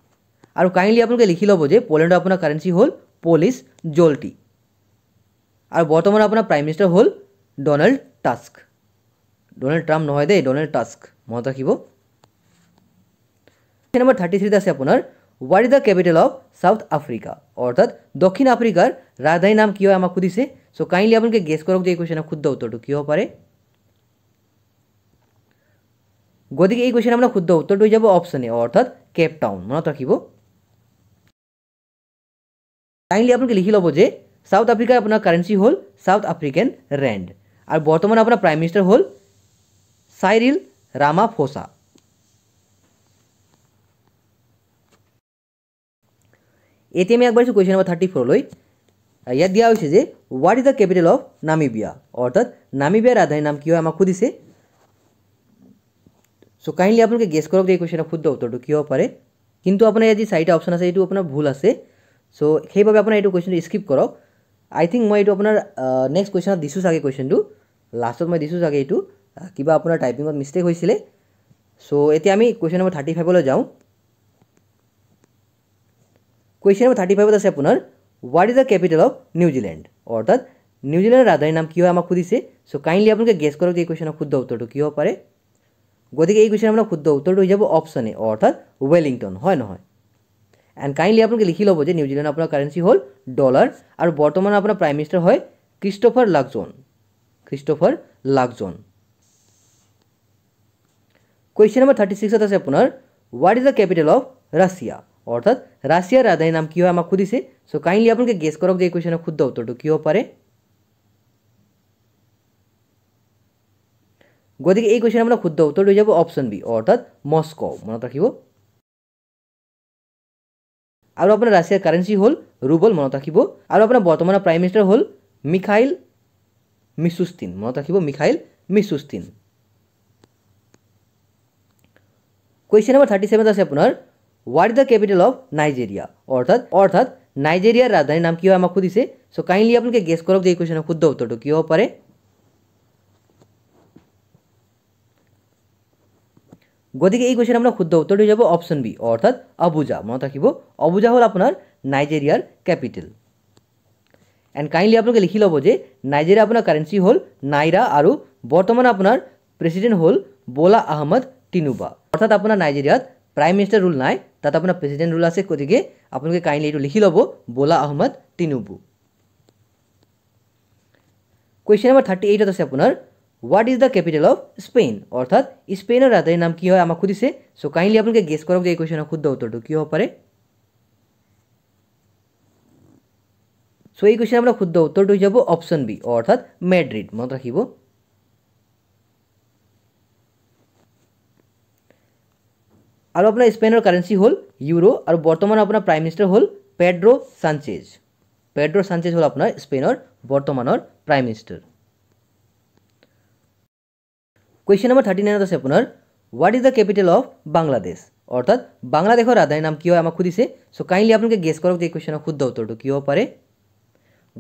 আৰু কাইণ্ডলি আপোনালোকে লিখি ল'ব যে পোলেণ্ডৰ আপোনাৰ কাৰেঞ্চি হ'ল পলিছ জল্টি আৰু বৰ্তমান আপোনাৰ প্ৰাইম মিনিষ্টাৰ হ'ল ডনাল্ড টাস্ক ডনাল্ড ট্ৰাম্প নহয় দেই ডনাল্ড টাস্ক মনত ৰাখিব কুৱেশ্যন নম্বৰ থাৰ্টি থ্ৰীত আছে আপোনাৰ what is the capital of South Africa অৰ্থাৎ দক্ষিণ আফ্ৰিকাৰ ৰাজধানীৰ নাম কি হয় আমাক সুধিছে চ' কাইণ্ডলি আপোনালোকে গেছ কৰক যে এই কুৱেশ্যনৰ শুদ্ধ উত্তৰটো কি হ'ব পাৰে গদি গেই কোয়েশ্চন নাম্বার খুদউ উত্তর হই যাব অপশন এ অর্থাৎ কেপ টাউন মনে রাখিবো লাইনি আপনি লিখি লব যে সাউথ আফ্রিকা আপনা কারেন্সি হল সাউথ আফ্রিকান র্যান্ড আর বর্তমানে আপনা প্রাইম মিনিস্টার হল সাইরিল রামা ফোসা এতে আমি একবার সু কোয়েশ্চন নাম্বার 34 লই আর ইয়া দিয়া হইছে যে what is the capital of Namibia অর্থাৎ নামিবিয়া রাধাই নাম কি হয় আমরা খুদিছে চ' কাইণ্ডলি আপোনালোকে গেছ কৰক যে এই কুৱেশ্যনৰ শুদ্ধ উত্তৰটো কিয় পাৰে কিন্তু আপোনাৰ ইয়াত যি চাৰিটা অপশ্যন আছে এইটো আপোনাৰ ভুল আছে চ' সেইবাবে আপোনাৰ এইটো কুৱেশ্যনটো স্কিপ কৰক আই থিংক মই এইটো আপোনাৰ নেক্সট কুৱেশ্যনত দিছোঁ চাগে কুৱেশ্যনটো লাষ্টত মই দিছোঁ চাগে এইটো কিবা আপোনাৰ টাইপিঙত মিষ্টেক হৈছিলে চ' এতিয়া আমি কুৱেশ্যন নম্বৰ থাৰ্টি ফাইভলৈ যাওঁ কুৱেশ্যন নম্বৰ থাৰ্টি ফাইভত আছে আপোনাৰ what is the capital of New Zealand অৰ্থাৎ নিউজিলেণ্ডৰ ৰাজধানীৰ নাম কিয় আমাক সুধিছে চ' কাইণ্ডলি আপোনালোকে গেছ কৰক যে এই কুৱেশ্যনৰ শুদ্ধ উত্তৰটো কিয় পাৰে গতিকে এই কুৱেশ্যন আপোনাৰ শুদ্ধ উত্তৰটো হৈ যাব অপশ্যন এ অৰ্থাৎ ৱেলিংটন হয় নহয় এণ্ড কাইণ্ডলি আপোনালোকে লিখি ল'ব যে নিউজিলেণ্ড আপোনাৰ কাৰেঞ্চি হ'ল ডলাৰ আৰু বৰ্তমান আপোনাৰ প্ৰাইম মিনিষ্টাৰ হয় Christopher Luxon Christopher Luxon question number thirty ছিক্সত আছে আপোনাৰ what is the capital of Russia অৰ্থাৎ ৰাছিয়াৰ ৰাজধানীৰ নাম কি হয় আমাক সুধিছে চ' কাইণ্ডলি আপোনালোকে গেছ কৰক যে এই কুৱেশ্যনৰ শুদ্ধ উত্তৰটো কি হ'ব পাৰে গতিকে এই কুৱেশ্যন আপোনাৰ শুদ্ধ উত্তৰ লৈ যাব অপশ্যন বি অৰ্থাৎ মস্কো মনত ৰাখিব আৰু আপোনাৰ ৰাছিয়াৰ কাৰেঞ্চি হ'ল ৰুবল মনত ৰাখিব আৰু আপোনাৰ বৰ্তমানৰ প্ৰাইম মিনিষ্টাৰ হ'ল মিখাইল মিছুষ্টিন মনত ৰাখিব Mikhail Mishustin question number thirty seven আছে আপোনাৰ what is the capital of Nigeria অৰ্থাৎ অৰ্থাৎ নাইজেৰিয়াৰ ৰাজধানীৰ নাম কি হয় আমাক সুধিছে চ' কাইণ্ডলি আপোনালোকে গেছ কৰক যে এই কুৱেশ্যনৰ শুদ্ধ উত্তৰটো কি হ'ব পাৰে গদিগে এই কোশ্চেন আমরা खुद দ উত্তর হয়ে যাব অপশন বি অর্থাৎ আবুজা মনে রাখিবো আবুজা হল আপনার নাইজেরিয়া ক্যাপিটাল এন্ড কাইন্ডলি আপোনকে লিখি লব যে নাইজেরিয়া আপনার কারেন্সি হল নাইরা আর বর্তমানে আপনার প্রেসিডেন্ট হল বোলা আহমদ টিনুবা অর্থাৎ আপনি নাইজেরিয়াতে प्राइम मिनिस्टर रूल নাই তা তা আপনি প্রেসিডেন্ট रूल আছে কোদিগে আপোনকে কাইন্ডলি এটা লিখি লব বোলা আহমদ টিনুবা কোশ্চেন নাম্বার 38 এটা আছে আপনার what is the capital of Spain অৰ্থাৎ স্পেইনৰ ৰাজধানীৰ নাম কি হয় আমাক সুধিছে চ' কাইণ্ডলি আপোনালোকে গেছ কৰক যে এই কুৱেশ্যনৰ শুদ্ধ উত্তৰটো কি হ'ব পাৰে চ' এই কুৱেশ্যন আপোনাৰ শুদ্ধ উত্তৰটো হৈ যাব অপশ্যন বি অৰ্থাৎ মেড্ৰিড মনত ৰাখিব আৰু আপোনাৰ স্পেইনৰ কাৰেঞ্চি হ'ল ইউৰো আৰু বৰ্তমানৰ আপোনাৰ প্ৰাইম মিনিষ্টাৰ হ'ল পেড্ৰ' চানচেজ পেড্ৰ' চানচেজ হ'ল আপোনাৰ স্পেইনৰ বৰ্তমানৰ prime minister question number thirty nine আছে আপোনাৰ what is the capital of Bangladesh অৰ্থাৎ বাংলাদেশৰ রাজধানীর নাম কিয় আমাক সুধিছে চ কাইণ্ডলি আপোনালোকে গেছ কৰক যে এই কুৱেশ্যনৰ শুদ্ধ উত্তৰটো কিয় হ'ব পাৰে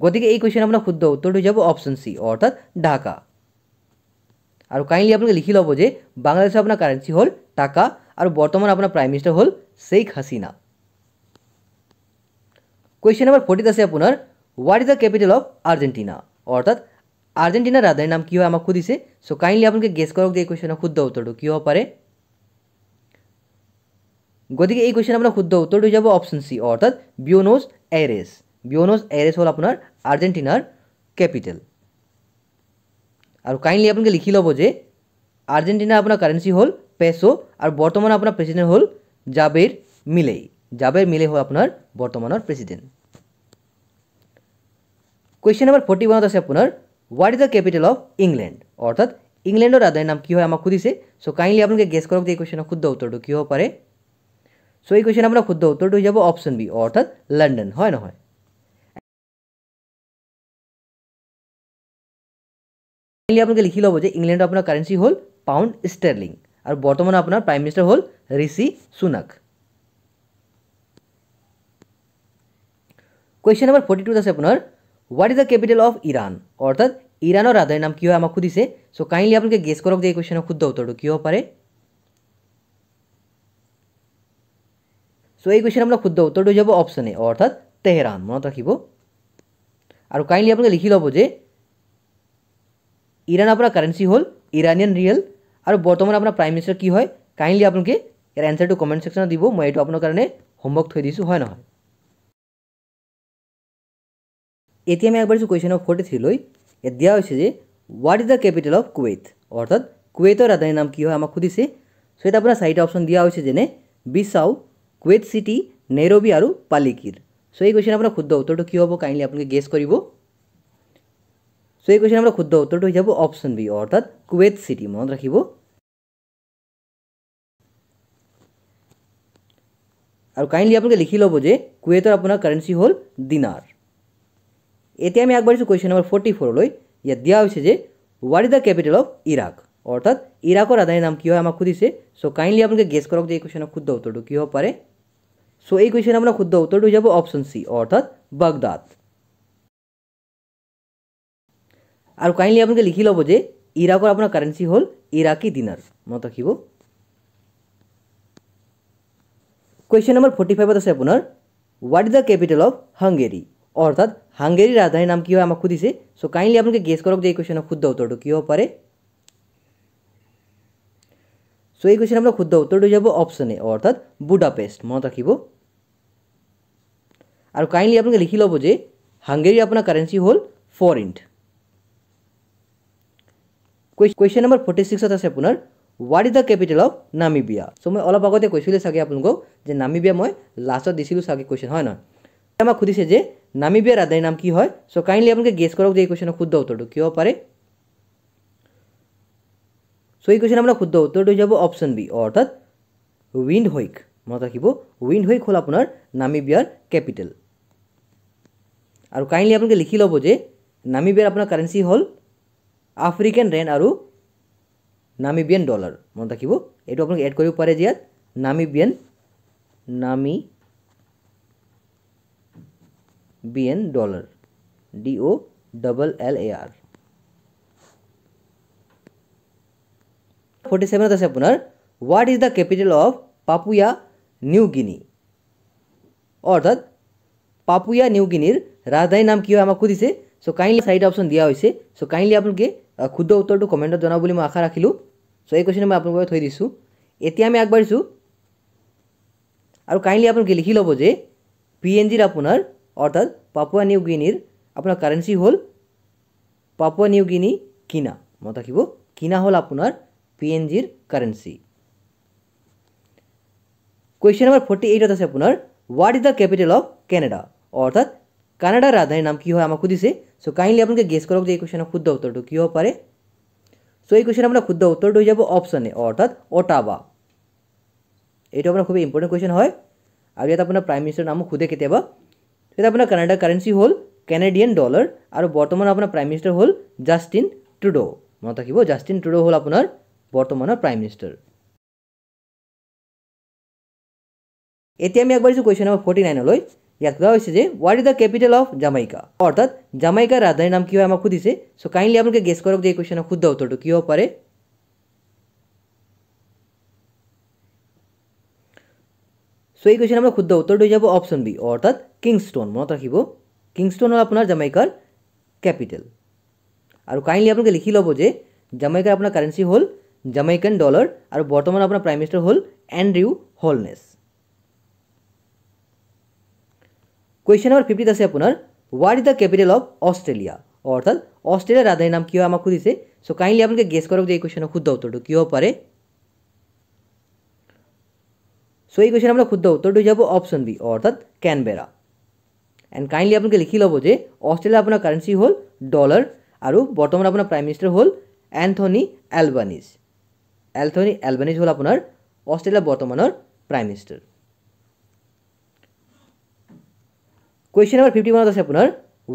গতিকে এই কুৱেশ্যন আপোনাৰ শুদ্ধ উত্তৰটো যাব অপশ্যন চি অৰ্থাৎ ঢাকা আৰু কাইণ্ডলি আপোনালোকে লিখি ল'ব যে বাংলাদেশৰ আপোনাৰ কাৰেঞ্চি হ'ল টাকা আৰু বৰ্তমান আপোনাৰ প্ৰাইম মিনিষ্টাৰ হ'ল শ্বেইখ হাছিনা কুৱেশ্যন নম্বৰ ফৰ্টিত আছে আপোনাৰ what is the capital of Argentina অৰ্থাৎ আৰ্জেণ্টিনাৰ ৰাজাৰ নাম কি হয় আমাক সুধিছে চ' কাইণ্ডলি আপোনালোকে গেছ কৰক যে এই কুৱেশ্যনৰ শুদ্ধ উত্তৰটো কি হ'ব পাৰে গতিকে এই কুৱেশ্যন আপোনাৰ শুদ্ধ উত্তৰটো হৈ যাব অপশ্যন চি অৰ্থাৎ বিয়নোজ এৰেছ বিয়নোজ এৰেছ হ'ল আপোনাৰ আৰ্জেণ্টিনাৰ কেপিটেল আৰু কাইণ্ডলি আপোনালোকে লিখি ল'ব যে আৰ্জেণ্টিনাৰ আপোনাৰ কাৰেঞ্চি হ'ল পেছ' আৰু বৰ্তমান আপোনাৰ প্ৰেচিডেণ্ট হ'ল জাবেৰ মিলেই জাবেৰ মিলেই হ'ল আপোনাৰ বৰ্তমানৰ প্ৰেচিডেণ্ট কুৱেশ্যন নম্বৰ ফৰ্টি ওৱানত আছে আপোনাৰ what is the capital of England অৰ্থাৎ ইংলেণ্ডৰ ৰাজধানীৰ নাম কি হয় আমাক সুধিছে চ' কাইণ্ডলি আপোনালোকে গেছ কৰক যে এই কুৱেশ্যনৰ শুদ্ধ উত্তৰটো কি হ'ব পাৰে চ' এই কুৱেশ্যন আপোনাৰ শুদ্ধ উত্তৰটো হৈ যাব অপশ্যন বি অৰ্থাৎ লণ্ডন হয় নহয় আপোনালোকে লিখি ল'ব যে ইংলেণ্ডৰ আপোনাৰ কাৰেঞ্চি হ'ল পাউণ্ড ষ্টেৰলিং আৰু বৰ্তমান আপোনাৰ প্ৰাইম মিনিষ্টাৰ হ'ল Rishi Sunak question number forty টুত আছে আপোনাৰ what is the capital of Iran অৰ্থাৎ ইৰাণৰ ৰাজাৰ নাম কি হয় আমাক সুধিছে চ' কাইণ্ডলি আপোনালোকে গেছ কৰক যে এই কুৱেশ্যনৰ শুদ্ধ উত্তৰটো কি হ'ব পাৰে চ' এই কুৱেশ্যন আপোনাৰ শুদ্ধ উত্তৰটো হৈ যাব অপশ্যন এ অৰ্থাৎ তেহৰাণ মনত ৰাখিব আৰু কাইণ্ডলি আপোনালোকে লিখি ল'ব যে ইৰাণৰ আপোনাৰ কাৰেঞ্চি হ'ল ইৰাণিয়ান ৰিয়েল আৰু বৰ্তমান আপোনাৰ প্ৰাইম মিনিষ্টাৰ কি হয় কাইণ্ডলি আপোনালোকে ইয়াৰ এনচাৰটো কমেণ্ট ছেকশ্যনত দিব মই এইটো আপোনাৰ কাৰণে হোমৱৰ্ক থৈ দিছোঁ হয় নহয় এতিয়া আমি আগবাঢ়িছোঁ কুৱেশ্যন অফ ফৰ্টি থ্ৰীলৈ ইয়াত দিয়া হৈছে যে what is the capital of Kuwait অৰ্থাৎ কুৱেইটৰ ৰাজধানীৰ নাম কি হয় আমাক সুধিছে চ' ইয়াত আপোনাৰ চাৰিটা অপশ্যন দিয়া হৈছে যেনে বিচাও কুৱেইট চিটি নেৰবি আৰু পালিকিৰ চ' এই কুৱেশ্যন আপোনাৰ শুদ্ধ উত্তৰটো কি হ'ব কাইণ্ডলি আপোনালোকে গেছ কৰিব চ' এই কুৱেশ্যন আপোনাৰ শুদ্ধ উত্তৰটো হৈ যাব অপশ্যন বি অৰ্থাৎ কুৱেইট চিটি মনত ৰাখিব আৰু কাইণ্ডলি আপোনালোকে লিখি ল'ব যে কুৱেইটৰ আপোনাৰ কাৰেঞ্চি হ'ল দিনাৰ এতিয়া আমি আগবাঢ়িছোঁ কুৱেশ্যন নম্বৰ ফৰ্টি ফ'ৰলৈ ইয়াত দিয়া হৈছে যে what is the capital of Iraq অৰ্থাৎ ইৰাকৰ ৰাজধানীৰ নাম কি হয় আমাক সুধিছে চ' কাইণ্ডলি আপোনালোকে গেছ কৰক যে এই কুৱেশ্যনৰ শুদ্ধ উত্তৰটো কি হ'ব পাৰে চ' এই কুৱেশ্যন আপোনাৰ শুদ্ধ উত্তৰটো হৈ যাব অপশ্যন চি অৰ্থাৎ বাগদাদ আৰু কাইণ্ডলি আপোনালোকে লিখি ল'ব যে ইৰাকৰ আপোনাৰ কাৰেঞ্চি হ'ল ইৰাকী ডিনাৰ মনত ৰাখিব কুৱেশ্যন নম্বৰ ফৰ্টি ফাইভত আছে আপোনাৰ what is the capital of Hungary অৰ্থাৎ হাংগেৰী ৰাজধানীৰ নাম কি হয় আমাক সুধিছে চ' কাইণ্ডলি আপোনালোকে গেছ কৰক যে এই কুৱেশ্যনৰ শুদ্ধ উত্তৰটো কি হ'ব পাৰে চ' এই কুৱেশ্যন আপোনাৰ শুদ্ধ উত্তৰটো হৈ যাব অপশ্যন এ অৰ্থাৎ বুডাপেষ্ট মনত ৰাখিব আৰু কাইণ্ডলি আপোনালোকে লিখি ল'ব যে হাংগেৰী আপোনাৰ কাৰেঞ্চি হ'ল ফৰিণ্ট কুৱেশ্যন নম্বৰ ফৰ্টি ছিক্সত আছে আপোনাৰ what is the capital of Namibia so' মই অলপ আগতে কৈছিলোঁ চাগে আপোনালোকক যে নামিবিয়া মই লাষ্টত দিছিলোঁ চাগে কুৱেশ্যন হয় নহয় আমাক সুধিছে যে নামিবিয়ার রাধার নাম কি হয় সো কাইন্ডলি আপনাকে গেস করো যে এই কোয়েশনের ক্ষুদ্র উত্তরটু কী হতে পারে সো এই কোয়েশন আমরা ক্ষুদ্র উত্তরটি যাব অপশন বি অর্থাৎ উইন্ড হুইক মনত ৰাখিব উইন্ড হৈক হ'ল আপোনাৰ নামিবিয়াৰ কেপিটেল আৰু কাইণ্ডলি আপোনালোকে লিখি ল'ব যে নামিবিয়াৰ আপোনাৰ কাৰেঞ্চি হ'ল আফ্ৰিকান ৰেণ্ড আৰু নামিবিয়ান ডলাৰ মনত ৰাখিব এইটো আপোনালোকে এড কৰিব পাৰে যে ইয়াত নামিবিয়ান নামি bn dollar d o double l a r 47 আছে আপোনাৰ what is the capital of Papua New Guinea অৰ্থাৎ পাপুয়া নিউ গিনিৰ ৰাজধানীৰ নাম কি হয় আমাক সুধিছে চ' কাইণ্ডলি চাৰিটা অপশ্যন দিয়া হৈছে চ' কাইণ্ডলি আপোনালোকে শুদ্ধ উত্তৰটো কমেণ্টত জনাব বুলি মই আশা ৰাখিলোঁ চ' এই কুৱেশ্যনটো মই আপোনালোকে থৈ দিছোঁ এতিয়া আমি আগবাঢ়িছোঁ আৰু কাইণ্ডলি আপোনালোকে লিখি ল'ব যে পি এন জিৰ আপোনাৰ অরথত পাপুয়া নিউগিনির আপনার কারেন্সি হল পাপুয়া নিউগিনি কিনা মতা কিব কিনা হল আপনার পিএনজির কারেন্সি কোয়েশ্চন নাম্বার 48 হতছে আপনার what is the capital of Canada অরথত কানাডা রাজধানী নাম কি হয় আমাক খুদিছে সো কাইন্ডলি আপনকে গেস কৰক যে ই কোয়েশ্চনৰ খুদ উত্তৰটো কি হয় পরে সেই কোয়েশ্চন আমলে খুদ উত্তৰটো হ' যাব অপচন এ অরথত ওটাভা এইটো আমাৰ খুব ইম্পৰটেন্ট কোয়েশ্চন হয় আগতে আপোনাৰ প্ৰাইম মিনিস্টৰ নামও খুদে কিতাব তেতিয়া আপোনাৰ কানাডাৰ কাৰেঞ্চি হ'ল কেনেডিয়ান ডলাৰ আৰু বৰ্তমান আপোনাৰ প্ৰাইম মিনিষ্টাৰ হ'ল জাষ্টিন ট্ৰুড' মনত থাকিব জাষ্টিন ট্ৰুড' হ'ল আপোনাৰ বৰ্তমানৰ প্ৰাইম মিনিষ্টাৰ এতিয়া আমি আগবাঢ়িছোঁ কুৱেশ্যন নম্বৰ ফৰ্টি নাইনলৈ ইয়াত কোৱা হৈছে যে what is the capital of Jamaica অৰ্থাৎ জামাইকাৰ ৰাজধানীৰ নাম কি হয় আমাক সুধিছে চ' কাইণ্ডলি আপোনালোকে গেছ কৰক যে এই কুৱেশ্যনৰ শুদ্ধ উত্তৰটো কি হ'ব পাৰে সো এই কুয়েশ্যন আমাৰ শুদ্ধ উত্তৰটো হৈ যাব অপশ্যন বি অৰ্থাৎ কিংষ্টন মনত ৰাখিব কিংষ্টন হ'ল আপোনাৰ জামাইকাৰ কেপিটেল আৰু কাইণ্ডলি আপোনালোকে লিখি ল'ব যে জামাইকাৰ আপোনাৰ কাৰেঞ্চি হ'ল জামাইকান ডলাৰ আৰু বৰ্তমান আপোনাৰ প্ৰাইম মিনিষ্টাৰ হ'ল এণ্ড্ৰিউ হলনেছ কুৱেশ্যন নম্বৰ ফিফটিত আছে আপোনাৰ what is the capital of Australia অৰ্থাৎ অষ্ট্ৰেলিয়াৰ ৰাজধানীৰ নাম কিয় আমাক সুধিছে চ' কাইণ্ডলি আপোনালোকে গেছ কৰক যে এই কুৱেশ্যনৰ শুদ্ধ উত্তৰটো কিয় পাৰে সো এই কুয়েশন আপনার শুদ্ধ উত্তরটি হয়ে যাব অপশন বি অর্থাৎ ক্যানবেরা এন্ড কাইন্ডলি আপনাদের লিখি লব যে অস্ট্রেলিয়া আপনার কারেন্সি হল ডলার আর বর্তমান আপনার প্রাইম মিনিস্টার হল অ্যান্থনি অ্যালবানিস অ্যালথনি অ্যালবানিস হল আপনার অস্ট্রেলিয়া বর্তমানের prime minister question number fifty one আছে আপনার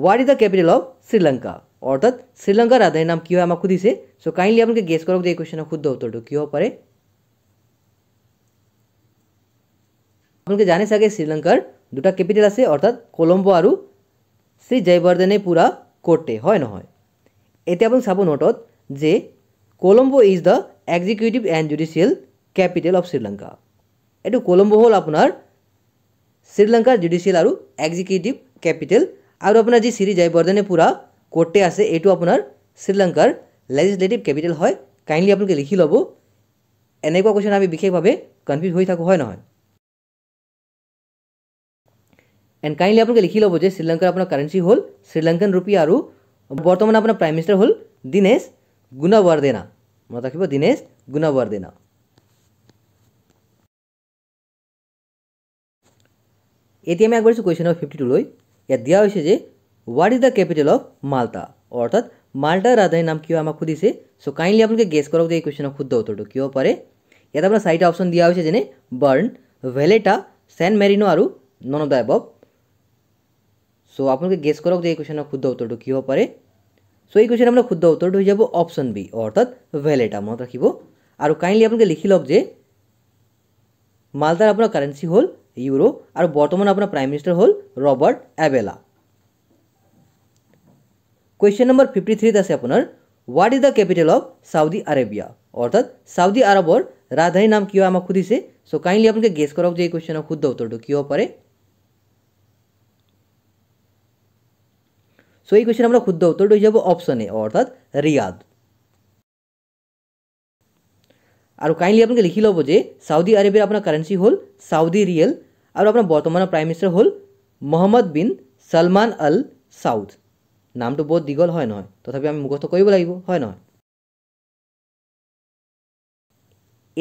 what is the capital of Sri Lanka অর্থাৎ শ্রীলঙ্কার রাজধানীর নাম কি হয় আমাকে খুঁজিছে সো কাইন্ডলি আপনাকে গেস করব যে এই কুয়েশনের শুদ্ধ উত্তরটি কি হবে আপোনালোকে জানে চাগে শ্ৰীলংকাৰ দুটা কেপিটেল আছে অৰ্থাৎ কলম্বো আৰু শ্ৰী জয়বৰ্ধনে পুৰা কৰ্টে হয় নহয় এতিয়া আপুনি চাব নোটত যে Colombo is the executive and judicial capital of Sri Lanka এইটো কলম্বো হ'ল আপোনাৰ শ্ৰীলংকাৰ জুডিচিয়েল আৰু এক্সিকিউটিভ কেপিটেল আৰু আপোনাৰ যি শ্ৰী জয়বৰ্ধনে পূৰা কৰ্টে আছে এইটো আপোনাৰ শ্ৰীলংকাৰ লেজিছলেটিভ কেপিটেল হয় কাইণ্ডলি আপোনালোকে লিখি ল'ব এনেকুৱা কুৱেশ্যন আমি বিশেষভাৱে কনফিউজ হৈ থাকোঁ হয় নহয় এণ্ড কাইণ্ডলি আপোনালোকে লিখি ল'ব যে শ্ৰীলংকাৰ আপোনাৰ কাৰেঞ্চি হ'ল শ্ৰীলংকান ৰূপি আৰু বৰ্তমান আপোনাৰ প্ৰাইম মিনিষ্টাৰ হ'ল দিনেশ গুণাবাৰ্ডেনা মনত ৰাখিব দিনেশ গুণাবাৰ্ডেনা এতিয়া আমি আগবাঢ়িছোঁ কুৱেশ্যন নম্বৰ ফিফটি টুলৈ ইয়াত দিয়া হৈছে যে what is the capital of Malta অৰ্থাৎ মাল্টাৰ ৰাজধানীৰ নাম কিয় আমাক সুধিছে চ' কাইণ্ডলি আপোনালোকে গেছ কৰক যে এই কুৱেশ্যনৰ শুদ্ধ উত্তৰটো কিয় পাৰে ইয়াত আপোনাৰ চাৰিটা অপশ্যন দিয়া হৈছে যেনে বাৰ্ণ ভেলেটা ছেণ্ট মেৰিনো আৰু নন অফ সো আপনাকে গেস করক যে এই কোশ্চেনের ক্ষুদ্র উত্তরটা কী হব পাৰে সো এই কোশ্চেন আমরা ক্ষুদ্র উত্তরটা হয়ে যাব অপশন বি অর্থাৎ ভ্যালেটা মনত রাখিব আর কাইন্ডলি আপনাকে লিখি লওক যে মালদার আপোনাৰ কারেন্সি হ'ল ইউরো আৰু বৰ্তমান আপোনাৰ প্ৰাইম মিনিষ্টাৰ হ'ল Robert Abela question number fifty থ্ৰীত আছে আপোনাৰ what is the capital of Saudi Arabia অৰ্থাৎ সাউদি আৰবৰ ৰাজধানীৰ নাম কিয় আমাক সুধিছে চ' কাইণ্ডলি আপোনালোকে গেছ কৰক যে এই কুৱেশ্যনৰ শুদ্ধ উত্তৰটো কিয় পাৰে সো এই কোয়েশন আমরা শুদ্ধ উত্তরটা হয়ে যাব অপশন এ অর্থাৎ রিয়াদ আর কাইন্ডলি আপনাকে লিখি লব যে সৌদি আরবের আপনার কারেন্সি হল সৌদি রিয়েল আর আপনার বর্তমান প্রাইম মিনিস্টার হল Mohammed bin Salman Al Saud নামটা বহুত দীঘল হয় নয় তথাপি আমি মুখস্থ কৰিব লাগিব হয় নয়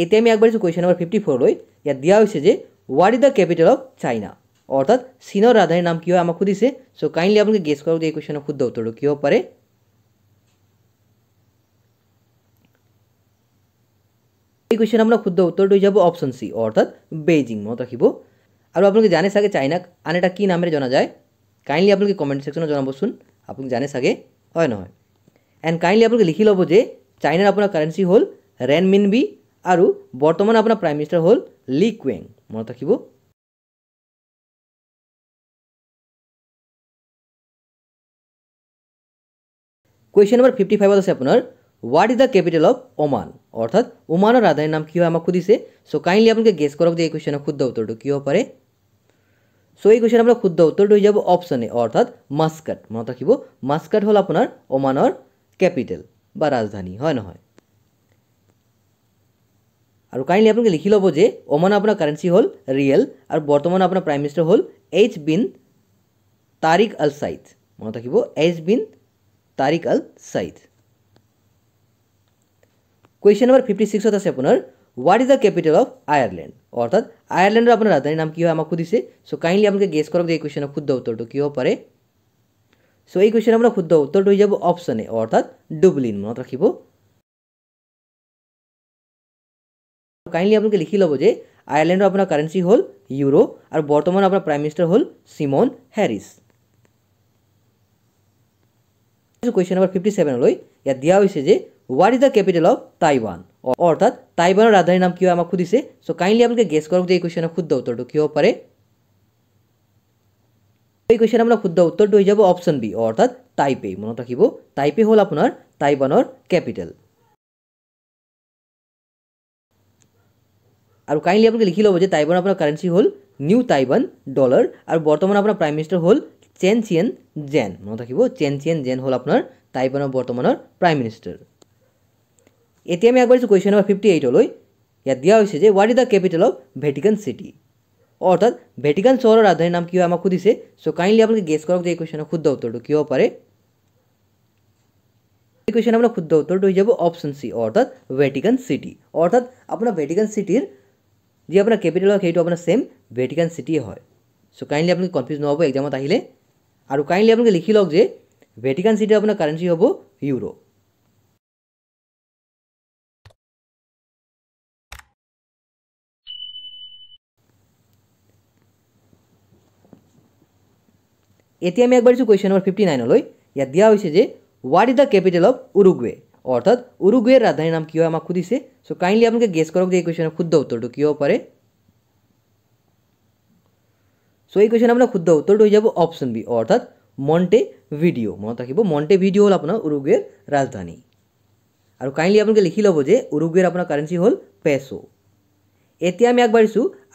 এতিয়া আমি আগবাঢ়িছোঁ কুৱেশ্যন নম্বৰ ফিফটি ফ'ৰলৈ ইয়াত দিয়া হৈছে যে what is the capital of China অরত সিনো রাধাই নাম কি হয় আমাক খুদিছে সো কাইন্ডলি আপলকে গেস কৰক এই কুয়েশ্চনৰ খুদ উত্তৰ কি হয় পৰে এই কুয়েশ্চন আমলে খুদ উত্তৰ দি যাও অপচন সি অৰতত বেজিং মত ৰাখিবো আৰু আপলকে জানে ছাগে চাইনা আন এটা কি নামৰে জনা যায় কাইন্ডলি আপলকে কমেন্ট সেක්ෂনত জনাব শুন আপোনাক জানে ছাগে হয় নহয় এণ্ড কাইন্ডলি আপলকে লিখি লব যে চাইনাৰ আপোনাৰ কারেন্সি হ'ল ৰেনমিনবি আৰু বৰ্তমান আপোনাৰ প্ৰাইম মিনিষ্টাৰ হ'ল লি কুয়ং মত ৰাখিবো কুয়েশ্যন নম্বৰ ফিফটি ফাইভত আছে আপোনাৰ what is the capital of Oman অৰ্থাৎ ওমানৰ ৰাজধানীৰ নাম কি হয় আমাক সুধিছে চ' কাইণ্ডলি আপোনালোকে গেছ কৰক যে এই কুৱেশ্যনৰ শুদ্ধ উত্তৰটো কি হ'ব পাৰে চ' এই কুৱেশ্যন আপোনাৰ শুদ্ধ উত্তৰটো হৈ যাব অপশ্যন এ অৰ্থাৎ মাস্কাট মনত ৰাখিব মাস্কাট হ'ল আপোনাৰ ওমানৰ কেপিটেল বা ৰাজধানী হয় নহয় আৰু কাইণ্ডলি আপোনালোকে লিখি ল'ব যে ওমান আপোনাৰ কাৰেঞ্চি হ'ল ৰিয়েল আৰু বৰ্তমান আপোনাৰ প্ৰাইম মিনিষ্টাৰ হ'ল এইচ বিন তাৰিক আল চাইদ মনত ৰাখিব এইচ bin Tariq Al Said question number fifty সিক্সত আছে আপনার what is the capital of Ireland অর্থাৎ আয়ারল্যান্ডের আপনার রাজধানীর নাম কি হয় আমাকে খুঁজিছে সো কাইন্ডলি আপনাকে গেস করব যে এই কুয়েশনের ক্ষুদ্র উত্তরটা কি হব পারে সো এই কুয়েশন আমরা ক্ষুদ্র উত্তরটা হয়ে যাব অপশনে অর্থাৎ ডুবলিন মনত রাখব কাইন্ডলি আপনাকে লিখি লব যে আয়ারল্যান্ডের আপনার কারেন্সি হল ইউরো আর বর্তমান আপনার প্রাইম মিনিস্টার হল Simon Harris question number fifty ছেভেনলৈ ইয়াত দিয়া হৈছে যে what is the capital of Taiwan অৰ্থাৎ টাইৱানৰ ৰাজধানীৰ নাম কিয় আমাক সুধিছে চ' কাইণ্ডলি আপোনালোকে গেছ কৰক যে এই কুৱেশ্যনৰ শুদ্ধ উত্তৰটো কি হ'ব পাৰে এই কুৱেশ্যন আপোনাৰ শুদ্ধ উত্তৰটো হৈ যাব অপশ্যন বি অৰ্থাৎ টাইপে মনত ৰাখিব টাইপে হ'ল আপোনাৰ টাইৱানৰ কেপিটেল আৰু কাইণ্ডলি আপোনালোকে লিখি ল'ব যে টাইৱান আপোনাৰ কাৰেঞ্চি হ'ল নিউ টাইৱান ডলাৰ আৰু বৰ্তমান আপোনাৰ প্ৰাইম মিনিষ্টাৰ হ'ল চেন চিয়েন জেন মনত ৰাখিব চেন চিয়েন জেন হ'ল আপোনাৰ টাইপানৰ বৰ্তমানৰ প্ৰাইম মিনিষ্টাৰ এতিয়া আমি আগবাঢ়িছোঁ কুৱেশ্যন নম্বৰ ফিফটি এইটলৈ ইয়াত দিয়া হৈছে যে what is the capital of Vatican City অৰ্থাৎ ভেটিকান চহৰৰ ৰাজধানীৰ নাম কি হয় আমাক সুধিছে চ' কাইণ্ডলি আপোনালোকে গেছ কৰক যে এই কুৱেশ্যনৰ শুদ্ধ উত্তৰটো কি হ'ব পাৰে এই কুৱেশ্যন আপোনাৰ শুদ্ধ উত্তৰটো হৈ যাব অপশ্যন চি অৰ্থাৎ ভেটিকান চিটি অৰ্থাৎ আপোনাৰ ভেটিকান চিটিৰ যি আপোনাৰ কেপিটেল হয় সেইটো আপোনাৰ ছেম ভেটিকান চিটিয়ে হয় চ' কাইণ্ডলি আপোনালোকে কনফিউজ নহ'ব এক্সামত আহিলে আৰু কাইণ্ডলি আপোনালোকে লিখি লওক যে ভেটিকান চিটিৰ আপোনাৰ কাৰেঞ্চি হ'ব ইউৰো এতিয়া আমি আগবাঢ়িছোঁ কুৱেশ্যন নম্বৰ ফিফটি নাইনলৈ ইয়াত দিয়া হৈছে যে what is the capital of Uruguay অৰ্থাৎ উৰুগুৱেৰ ৰাজধানীৰ নাম কি হয় আমাক সুধিছে চ' কাইণ্ডলি আপোনালোকে গেছ কৰক যে এই কুৱেশ্যনৰ শুদ্ধ উত্তৰটো কি হ'ব পাৰে সো এই কুয়েশন আপনার ক্ষুদ্র উত্তর হয়ে যাব অপশন বি অর্থাৎ মন্টে ভিডিও মনে থাকিব মন্টে ভিডিও হল আপনার উরুগুয়ের রাজধানী আর কাইন্ডলি আপনাদের লিখি লব যে উরুগুয়ের আপনার কারেন্সি হল পেসো এতিয়া আমি আগবাড়ি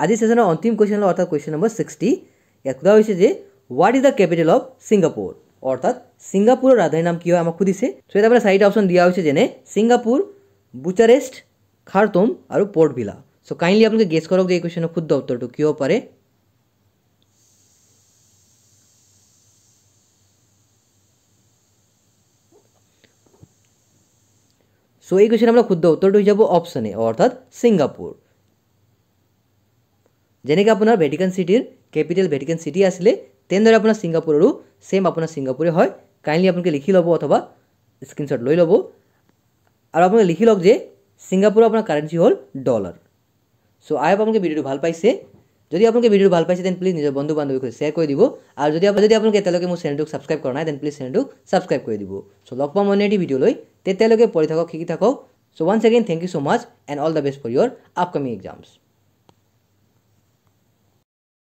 আজি সেশনের অন্তিম কুয়েশন অর্থাৎ কুয়েশন নম্বর সিক্সটি ইত্যাদা হয়েছে যে what is the capital of Singapore অর্থাৎ সিঙ্গাপুরের রাজধানীর নাম কি হয় আমার খুঁজিছে সো এটা আপনার সাইড অপশন দিয়া হয়েছে যে সিঙ্গাপুর বুচারেস্ট খারতম আর পোর্টভিলা সো কাইন্ডলি আপনাদের গেস করব যে এই কুয়েশনের ক্ষুদ্র উত্তরটা কি হবেন সো এই কুয়েশনের আমরা ক্ষুদ্র উত্তরটি হয়ে যাব অপশন এ অর্থাৎ সিঙ্গাপুর যে আপনার ভেটিকান সিটির কেপিটেল ভেটিকান সিটি আসলে তেনদরে আপনার সিঙ্গাপুরেরও সেম আপনার সিঙ্গাপুরে হয় কাইন্ডলি আপনাকে লিখি লব অথবা স্ক্রিনশট লই লব আর আপনাকে লিখি লোক যে সিঙ্গাপুর আপনার কারেন্সি হল ডলার সো আয়প আপনাকে ভিডিওটি ভাল পাইছে যদি আপোনালোকে ভিডিঅ'টো ভাল পাইছে তেন্তে প্লিজ নিজৰ বন্ধু বান্ধৱীক শ্বেয়াৰ কৰি দিব আৰু যদি যদি আপোনালোকে এতিয়ালৈকে মোৰ চেনেলটোক ছাবস্ক্ৰাইব কৰা নাই তেন্তে প্লিজ চেনেলটোক ছাবস্ক্ৰাইব কৰি দিব চ' লগ পাম অন্য এটি ভিডিঅ'লৈ তেতিয়ালৈকে পঢ়ি থাকক শিকি থাকক so' one second thank you so' much and all the best for your upcoming exams